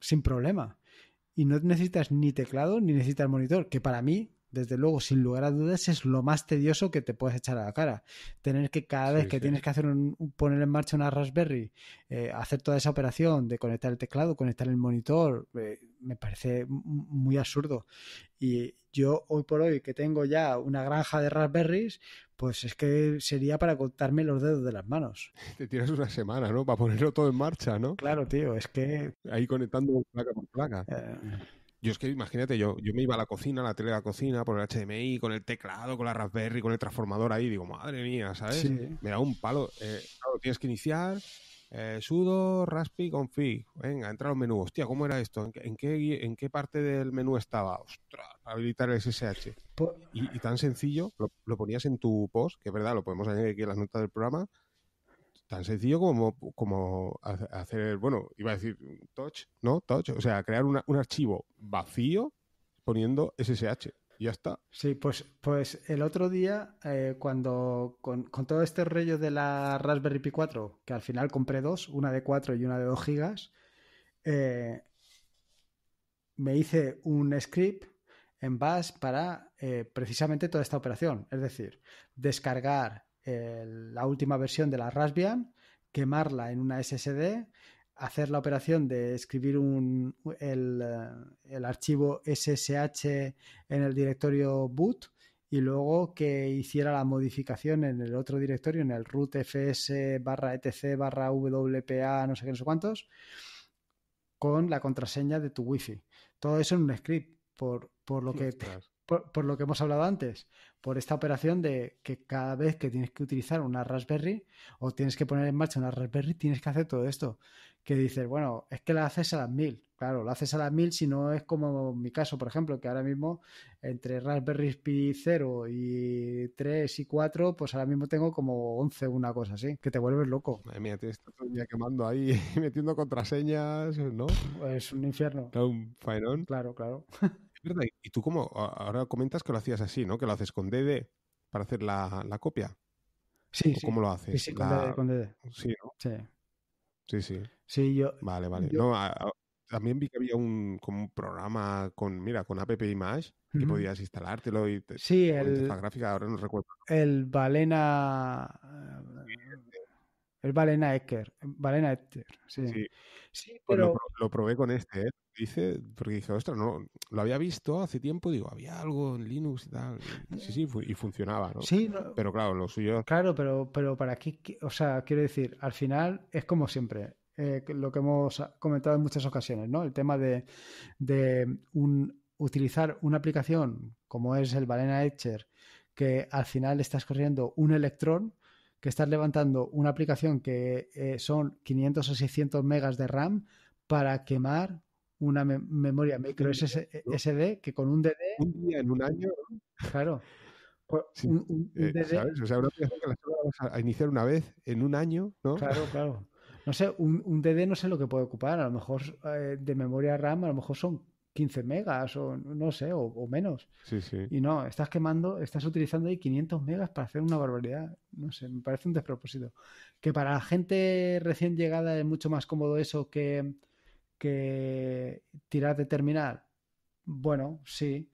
sin problema y no necesitas ni teclado ni necesitas monitor, que para mí desde luego, sin lugar a dudas, es lo más tedioso que te puedes echar a la cara. Tener que cada vez que tienes que hacer un, poner en marcha una Raspberry, eh, hacer toda esa operación de conectar el teclado, conectar el monitor, eh, me parece muy absurdo. Y yo hoy por hoy que tengo ya una granja de Raspberries, pues es que sería para cortarme los dedos de las manos. Te tiras una semana, ¿no? Para ponerlo todo en marcha, ¿no? Claro, tío, es que... Ahí conectando placa por placa. Eh, yo es que imagínate, yo, yo me iba a la cocina, a la tele de la cocina, por el HDMI, con el teclado, con la Raspberry, con el transformador ahí, digo, madre mía, ¿sabes? Me da un palo. Eh, claro, tienes que iniciar, eh, sudo, raspi, config. Venga, entra los menús Hostia, ¿cómo era esto? ¿En qué, en qué parte del menú estaba? Ostras, habilitar el SSH. Pues y, tan sencillo, lo, lo, ponías en tu post, que es verdad, lo podemos añadir aquí en las notas del programa tan sencillo como, como hacer, bueno, iba a decir mm, touch, ¿no? Touch, o sea, crear un archivo vacío poniendo SSH. Ya está. Sí, pues, pues el otro día, eh, cuando con, todo este rollo de la Raspberry Pi 4, que al final compré dos, una de 4 y una de 2 gigas, eh, me hice un script en Bash para eh, precisamente toda esta operación. Es decir, descargar la última versión de la Raspbian, quemarla en una SSD, hacer la operación de escribir un, el, eh, archivo SSH en el directorio boot y luego que hiciera la modificación en el otro directorio, en el root fs barra etc wpa, no sé qué, no sé cuántos, con la contraseña de tu wifi. Todo eso en un script, por, lo que por, lo que hemos hablado antes, por esta operación de que cada vez que tienes que utilizar una Raspberry o tienes que poner en marcha una Raspberry, tienes que hacer todo esto. Que dices, bueno, es que la haces a las mil. Claro, la haces a las mil si no es como mi caso, por ejemplo, que ahora mismo entre Raspberry Pi 0 y 3 y 4, pues ahora mismo tengo como 11, una cosa así, que te vuelves loco. Madre mía, tienes todo el día quemando ahí, (laughs) metiendo contraseñas, ¿no? Es un infierno. un faerón. Claro, claro. (laughs) Y tú como ahora comentas que lo hacías así, ¿no? Que lo haces con DD para hacer la, copia. Sí, sí. ¿Cómo lo haces? Sí, sí con, DD, Sí, ¿no? sí, Sí. Sí, sí. yo... Vale, vale. también vi que había un, programa con, mira, con App Image que podías instalártelo y te, sí, el, la gráfica, ahora no recuerdo. El Balena... El Balena Ecker. Balena Ecker, sí. Sí, pues pero... lo, probé con este, ¿eh? Dice, porque dije, ostras, no, lo había visto hace tiempo, digo, había algo en Linux y tal. Eh, sí, sí, y funcionaba, ¿no? Sí, pero claro, lo suyo. Claro, pero, pero para aquí, o sea, quiero decir, al final es como siempre. Eh, lo que hemos comentado en muchas ocasiones, ¿no? El tema de, un, utilizar una aplicación como es el Balena Etcher, que al final estás corriendo un electrón, que estás levantando una aplicación que eh, son 500 o 600 megas de RAM para quemar una memoria micro SD que con un DD... Un día en un año. Claro. a iniciar una vez en un año, ¿no? Claro, claro. No sé, un, DD no sé lo que puede ocupar. A lo mejor eh, de memoria RAM, a lo mejor son 15 megas o no sé, o, menos. Y no, estás quemando, estás utilizando ahí 500 megas para hacer una barbaridad. No sé, me parece un despropósito. Que para la gente recién llegada es mucho más cómodo eso que, que tirar de terminal. Bueno, sí,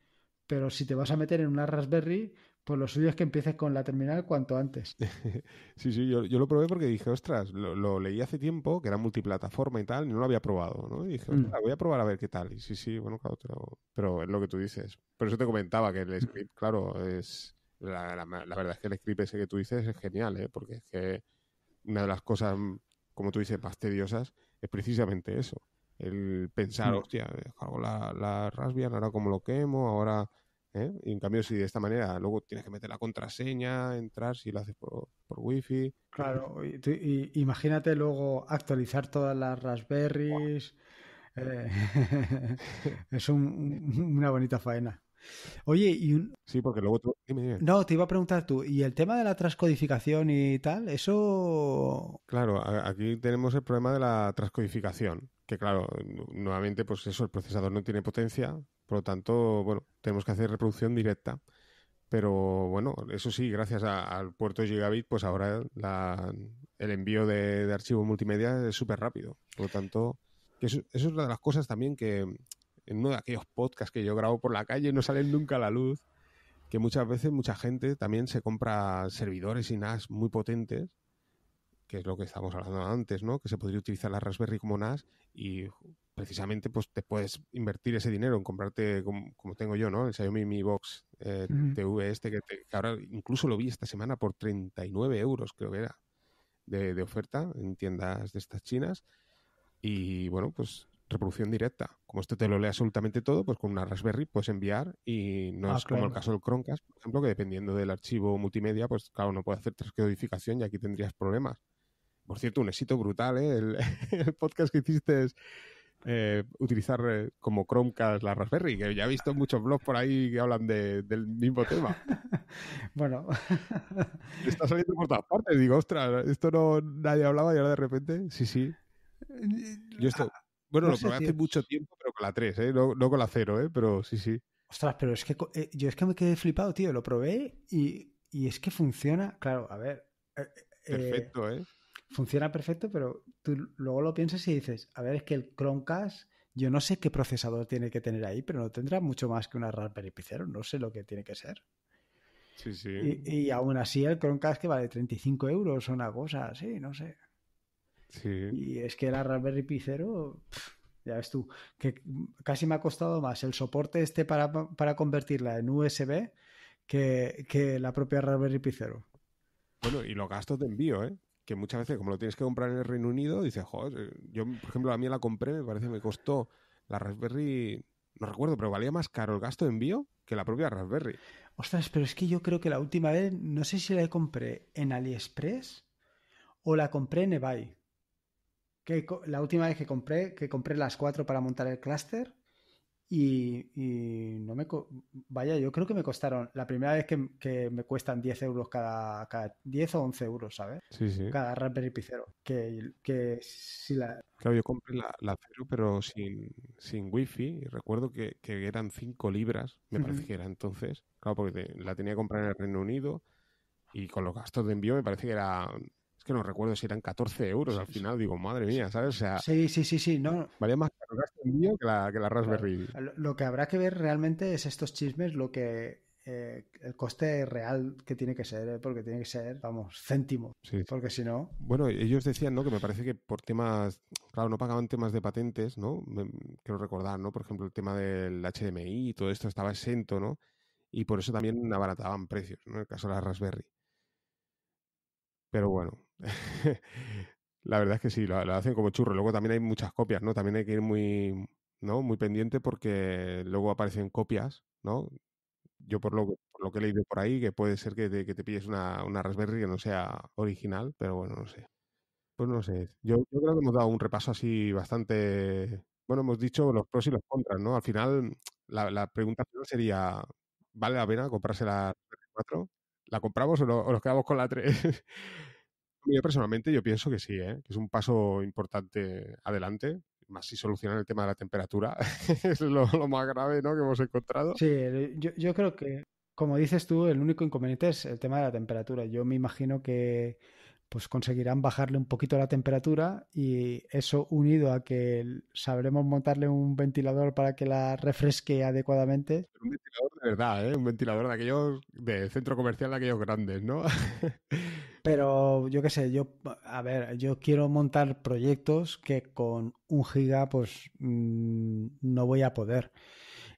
pero si te vas a meter en una Raspberry, por pues lo suyo es que empieces con la terminal cuanto antes. (laughs) sí, sí, yo, lo probé porque dije, ostras, lo, leí hace tiempo, que era multiplataforma y tal, y no lo había probado, ¿no? Y dije, mm. voy a probar a ver qué tal. Y sí, sí, bueno, claro, pero es lo que tú dices. Pero eso te comentaba que el script, mm. claro, es... La, verdad es que el script ese que tú dices es genial, ¿eh? Porque es que una de las cosas, como tú dices, más es precisamente eso. El pensar, mm. hostia, la, la Raspbian, ahora como lo quemo, ahora ¿eh? Y en cambio, si de esta manera luego tienes que meter la contraseña, entrar, si lo haces por, por wifi. Claro, imagínate luego actualizar todas las Raspberries. Eh, (laughs) es una bonita faena. Oye, y un... Sí, porque luego No, te iba a preguntar tú, ¿y el tema de la transcodificación y tal? Eso... Claro, aquí tenemos el problema de la transcodificación que claro, nuevamente, pues eso, el procesador no tiene potencia, por lo tanto, bueno, tenemos que hacer reproducción directa. Pero bueno, eso sí, gracias al puerto Gigabit, pues ahora el envío de, archivos multimedia es súper rápido. Por lo tanto, eso, eso, es una de las cosas también que en uno de aquellos podcasts que yo grabo por la calle no salen nunca a la luz, que muchas veces mucha gente también se compra servidores y NAS muy potentes que es lo que estábamos hablando antes, ¿no? Que se podría utilizar la Raspberry como NAS y precisamente pues te puedes invertir ese dinero en comprarte como, tengo yo, ¿no? El Xiaomi Mi Box eh, TV este que, ahora incluso lo vi esta semana por 39 euros creo que era de, oferta en tiendas de estas chinas y bueno pues reproducción directa. Como esto te lo lee absolutamente todo, pues con una Raspberry puedes enviar y no ah, es como el caso del Chromecast, por ejemplo, que dependiendo del archivo multimedia, pues claro, no puede hacer transcodificación y aquí tendrías problemas por cierto, un éxito brutal, ¿eh? el, (laughs) podcast que hiciste es... Eh, utilizar eh, como Chromecast la Raspberry, que ya he visto muchos blogs por ahí que hablan del mismo tema. (laughs) bueno. (laughs) Está saliendo por todas partes. Digo, ostras, esto no nadie hablaba y ahora de repente, sí, sí. Mm, yo esto, ah, bueno, lo probé hace mucho tiempo, pero con la 3, ¿eh? no, con la 0, pero sí, sí. Ostras, pero es que yo es que me quedé flipado, tío. Lo probé y es que funciona. Claro, a ver. Perfecto, ¿eh? funciona perfecto, pero tú luego lo piensas y dices, a ver, es que el Chromecast, yo no sé qué procesador tiene que tener ahí, pero no tendrá mucho más que una Raspberry Pi 0, no sé lo que tiene que ser. Sí, sí. Y, aún así el Chromecast que vale 35 euros o una cosa así, no sé. Sí. Y es que la Raspberry Pi 0, ya ves tú, que casi me ha costado más el soporte este para, para convertirla en USB que, que, la propia Raspberry Pi 0. Bueno, y los gastos de envío, ¿eh? que muchas veces, como lo tienes que comprar en el Reino Unido, dices, joder, eh, yo, por ejemplo, a mí la compré, me parece, me costó la Raspberry, no recuerdo, pero valía más caro el gasto de envío que la propia Raspberry. Ostras, pero es que yo creo que la última vez, no sé si la compré en AliExpress o la compré en eBay. Que la última vez que compré, que compré las cuatro para montar el clúster, y, no me. Vaya, yo creo que me costaron. La primera vez que, me cuestan 10 euros cada, 10 o 11 euros, ¿sabes? Sí, sí. Cada Raspberry Picero. Que, que si la. Claro, yo compré la, Cero, pero sin, sin wifi. Y recuerdo que, eran 5 libras, me parece que era entonces. Claro, porque la tenía que comprar en el Reino Unido. Y con los gastos de envío me parece que era es que no recuerdo si eran 14 euros al final. Digo, madre mía, ¿sabes? O sea, sí, sí, sí, sí. No. Valía más que la, que la Raspberry. Lo que habrá que ver realmente es estos chismes, lo que eh, el coste real que tiene que ser, eh, porque tiene que ser, vamos, céntimo. Porque si no. Bueno, e-, ellos decían, ¿no? Que me parece que por temas. Claro, no pagaban temas de patentes, ¿no? quiero recordar, ¿no? Por ejemplo, el tema del HDMI y todo esto estaba exento, ¿no? Y por eso también abarataban precios, ¿no? En el caso de la Raspberry. Pero bueno, (laughs) la verdad es que sí, lo, hacen como churro. Luego también hay muchas copias, ¿no? También hay que ir muy, muy pendiente porque luego aparecen copias, ¿no? Yo por lo, que he leído por ahí, que puede ser que te, que pilles una, una Raspberry que no sea original, pero bueno, no sé. Pues no sé. Yo, creo que hemos dado un repaso así bastante. Bueno, hemos dicho los pros y los contras, ¿no? Al final, la, la pregunta sería: ¿vale la pena comprarse la 4? ¿La compramos o, o nos quedamos con la 3? (laughs) Yo personalmente yo pienso que sí, ¿eh? que es un paso importante adelante, más si solucionan el tema de la temperatura, (laughs) es lo, más grave ¿no? que hemos encontrado. Sí, yo, yo, creo que, como dices tú, el único inconveniente es el tema de la temperatura. Yo me imagino que pues conseguirán bajarle un poquito la temperatura y eso unido a que sabremos montarle un ventilador para que la refresque adecuadamente. Un ventilador de verdad, ¿eh? un ventilador de aquellos de centro comercial de aquellos grandes, ¿no? (laughs) Pero yo qué sé, yo, a ver, yo quiero montar proyectos que con un giga pues mm, no voy a poder.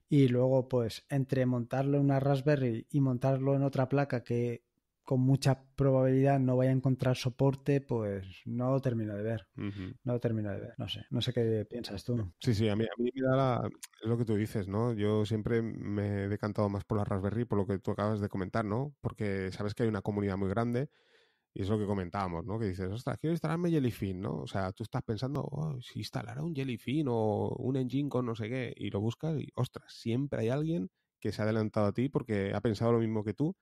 Y luego pues entre montarlo en una Raspberry y montarlo en otra placa que con mucha probabilidad no vaya a encontrar soporte, pues no lo termino de ver. No lo termino de ver. No sé, no sé qué piensas tú. Sí, sí, a mí, me da lo que tú dices, ¿no? Yo siempre me he decantado más por la Raspberry, por lo que tú acabas de comentar, ¿no? Porque sabes que hay una comunidad muy grande y es lo que comentábamos, ¿no? Que dices, ostras, quiero instalarme Jellyfin, ¿no? O sea, tú estás pensando, oh, si instalará un Jellyfin o un engine con no sé qué, y lo buscas y, ostras, siempre hay alguien que se ha adelantado a ti porque ha pensado lo mismo que tú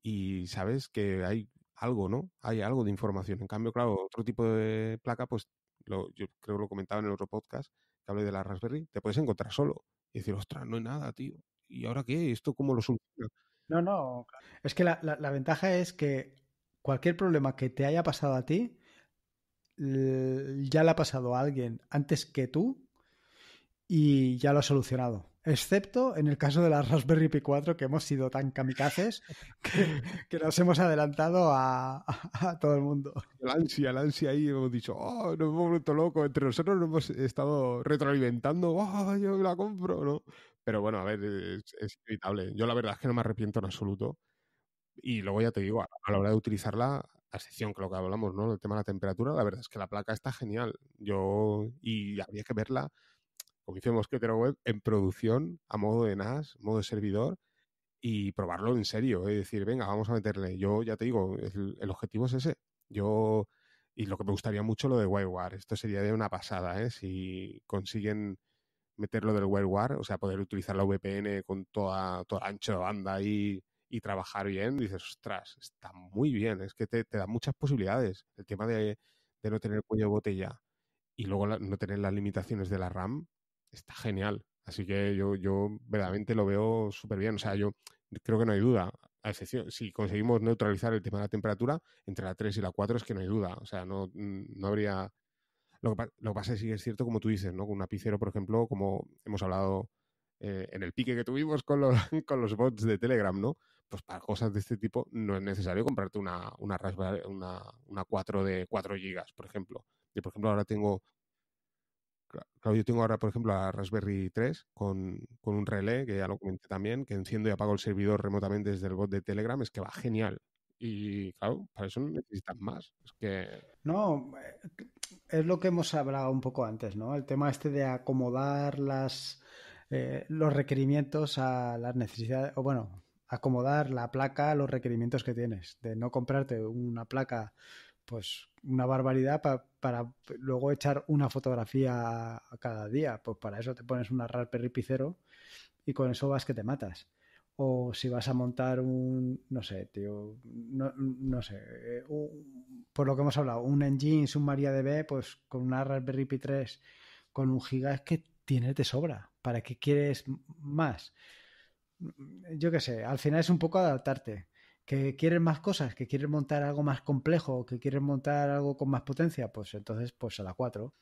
y sabes que hay algo, ¿no? Hay algo de información. En cambio, claro, otro tipo de placa, pues yo creo que lo comentaba en el otro podcast que hablé de la Raspberry, te puedes encontrar solo y decir, ostras, no hay nada, tío. ¿Y ahora qué? ¿Esto cómo lo soluciona? No, no. Es que la ventaja es que cualquier problema que te haya pasado a ti, ya le ha pasado a alguien antes que tú y ya lo ha solucionado. Excepto en el caso de la Raspberry Pi 4, que hemos sido tan kamikazes que, (laughs) nos hemos adelantado a, todo el mundo. El ansia, el ansia ahí hemos dicho, oh, nos hemos vuelto loco. Entre nosotros nos hemos estado retroalimentando, oh, yo la compro, ¿no? Pero bueno, a ver, es inevitable. Yo la verdad es que no me arrepiento en absoluto. Y luego ya te digo, a, la hora de utilizarla, a excepción que lo que hablamos, ¿no? El tema de la temperatura, la verdad es que la placa está genial. Yo, y había que verla, como que Mosquetero Web, en producción, a modo de NAS, modo de servidor, y probarlo en serio. Es ¿eh? decir, venga, vamos a meterle. Yo ya te digo, el, objetivo es ese. Yo, y lo que me gustaría mucho lo de WireWare. Esto sería de una pasada, ¿eh? Si consiguen meterlo del WireWare, o sea, poder utilizar la VPN con toda, todo ancho de banda y y trabajar bien, dices, ostras, está muy bien, es que te, da muchas posibilidades. El tema de, de no tener cuello de botella y luego no tener las limitaciones de la RAM, está genial. Así que yo, yo verdaderamente lo veo súper bien. O sea, yo creo que no hay duda. A excepción, si conseguimos neutralizar el tema de la temperatura, entre la 3 y la 4 es que no hay duda. O sea, no, no habría. Lo que, lo pasa es que es cierto, como tú dices, ¿no? Con un apicero por ejemplo, como hemos hablado eh, en el pique que tuvimos con los, (laughs) con los bots de Telegram, ¿no? pues para cosas de este tipo no es necesario comprarte una, una 4 de 4 GB, por ejemplo. Yo, por ejemplo, ahora tengo, claro, yo tengo ahora, por ejemplo, la Raspberry 3 con, un relé, que ya lo comenté también, que enciendo y apago el servidor remotamente desde el bot de Telegram, es que va genial. Y claro, para eso no necesitas más. Es que... No, eh, es lo que hemos hablado un poco antes, ¿no? El tema este de acomodar las, eh, los requerimientos a las necesidades, o bueno, acomodar la placa a los requerimientos que tienes, de no comprarte una placa, pues una barbaridad para luego echar una fotografía cada día, pues para eso te pones una Raspberry Pi y con eso vas que te matas. O si vas a montar un, no sé, tío, no, no sé, eh, por lo que hemos hablado, un engine, un MariaDB, pues con una Raspberry Pi 3, con un giga, que tiene, de sobra. ¿Para qué quieres más? Mm, yo qué sé, al final es un poco adaptarte. Que quieres más cosas, que quieres montar algo más complejo, que quieres montar algo con más potencia, pues entonces pues a la 4.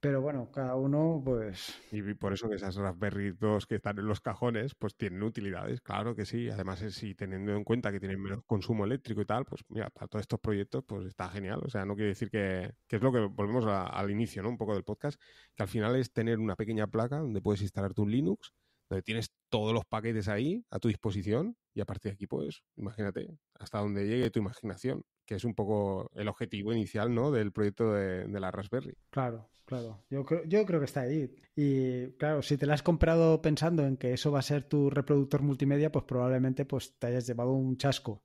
Pero bueno, cada uno pues... Y por eso que esas Raspberry 2 que están en los cajones, pues tienen utilidades, claro que sí. Además, eh, si teniendo en cuenta que tienen menos consumo eléctrico y tal, pues mira, para todos estos proyectos pues está genial. O sea, no quiere decir que, que es lo que volvemos al inicio, ¿no? Un poco del podcast, que al final es tener una pequeña placa donde puedes instalar tu Linux donde tienes todos los paquetes ahí a tu disposición y a partir de aquí, pues, imagínate, hasta donde llegue tu imaginación, que es un poco el objetivo inicial, ¿no? Del proyecto de, la Raspberry. Claro, claro. Yo creo, yo creo que está ahí. Y claro, si te la has comprado pensando en que eso va a ser tu reproductor multimedia, pues probablemente pues, te hayas llevado un chasco.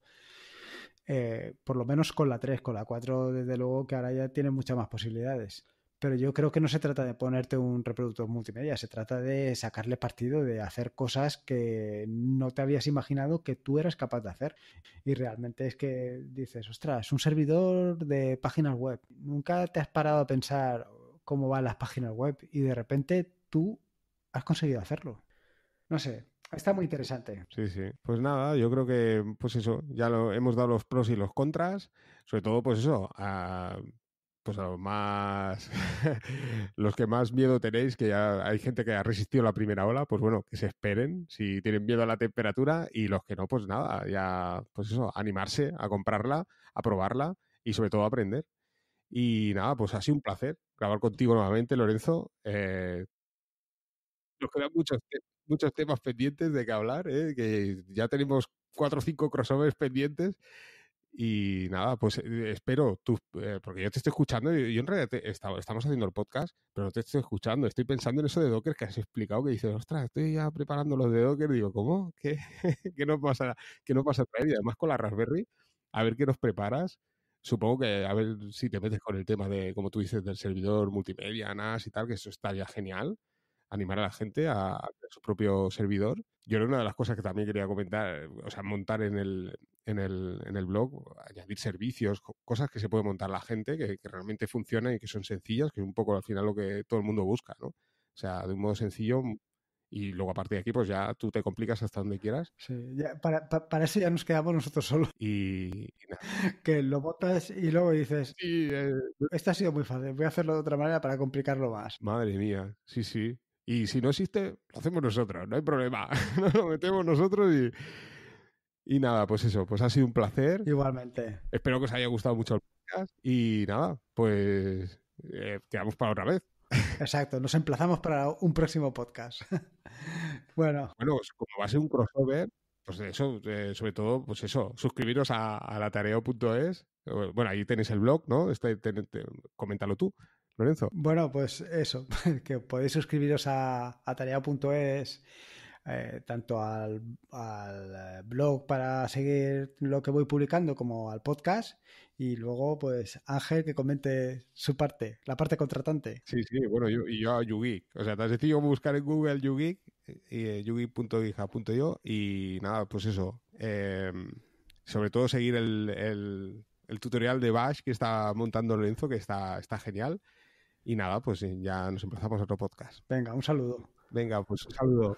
Eh, por lo menos con la 3, con la 4, desde luego que ahora ya tiene muchas más posibilidades pero yo creo que no se trata de ponerte un reproductor multimedia, se trata de sacarle partido, de hacer cosas que no te habías imaginado que tú eras capaz de hacer. Y realmente es que dices, ostras, un servidor de páginas web. Nunca te has parado a pensar cómo van las páginas web y de repente tú has conseguido hacerlo. No sé, Está muy interesante. Sí, sí. Pues nada, yo creo que, pues eso, ya lo, hemos dado los pros y los contras. Sobre todo, pues eso, a, pues a más (laughs) los que más miedo tenéis, que ya hay gente que ha resistido la primera ola, pues bueno, que se esperen si tienen miedo a la temperatura y los que no, pues nada, ya pues eso, animarse a comprarla, a probarla y sobre todo a aprender. Y nada, pues ha sido un placer grabar contigo nuevamente, Lorenzo. Eh, nos quedan muchos, muchos temas pendientes de que hablar, ¿eh? que ya tenemos cuatro o cinco crossovers pendientes y nada, pues eh, espero tú, eh, porque yo te estoy escuchando, y en realidad estamos haciendo el podcast, pero no te estoy escuchando, estoy pensando en eso de Docker que has explicado, que dices, ostras, estoy ya preparando los de Docker, digo, ¿cómo? ¿Qué, (laughs) ¿Qué no pasa? ¿Qué no pasa además con la Raspberry, a ver qué nos preparas. Supongo que a ver si te metes con el tema de, como tú dices, del servidor multimedia, NAS y tal, que eso estaría genial, animar a la gente a, a su propio servidor yo era una de las cosas que también quería comentar, eh, o sea, montar en el, en el, en el blog, añadir servicios, cosas que se puede montar la gente, que, realmente funcionan y que son sencillas, que es un poco al final lo que todo el mundo busca, ¿no? O sea, de un modo sencillo, mm, y luego a partir de aquí pues ya tú te complicas hasta donde quieras. Sí, para, eso ya nos quedamos nosotros solos. Y, (laughs) que lo botas y luego dices, sí, eh, esto ha sido muy fácil, voy a hacerlo de otra manera para complicarlo más. Madre mía, sí, sí. Y si no existe, lo hacemos nosotros, no hay problema. (laughs) Nos lo metemos nosotros y, y nada, pues eso, pues ha sido un placer. Igualmente. Espero que os haya gustado mucho el podcast. Y nada, pues eh, quedamos para otra vez. (laughs) Exacto, nos emplazamos para un próximo podcast. (laughs) bueno. Bueno, pues como va a ser un crossover, pues eso, eh, sobre todo, pues eso, suscribiros a, a latareo.es. Eh, bueno, ahí tenéis el blog, ¿no? Este, coméntalo tú. Lorenzo. Bueno, pues eso, (laughs) que podéis suscribiros a, a eh, tanto al, eh, blog para seguir lo que voy publicando como al podcast y luego pues Ángel que comente su parte, la parte contratante. Sí, sí, bueno, yo, y yo a YouGeek, o sea, tan sencillo buscar en Google eh, YouGeek y y nada, pues eso, em, sobre todo seguir el, tutorial de Bash que está montando Lorenzo, que está genial y nada, pues eh, ya nos empezamos otro podcast. Venga, un saludo. Venga, pues un saludo.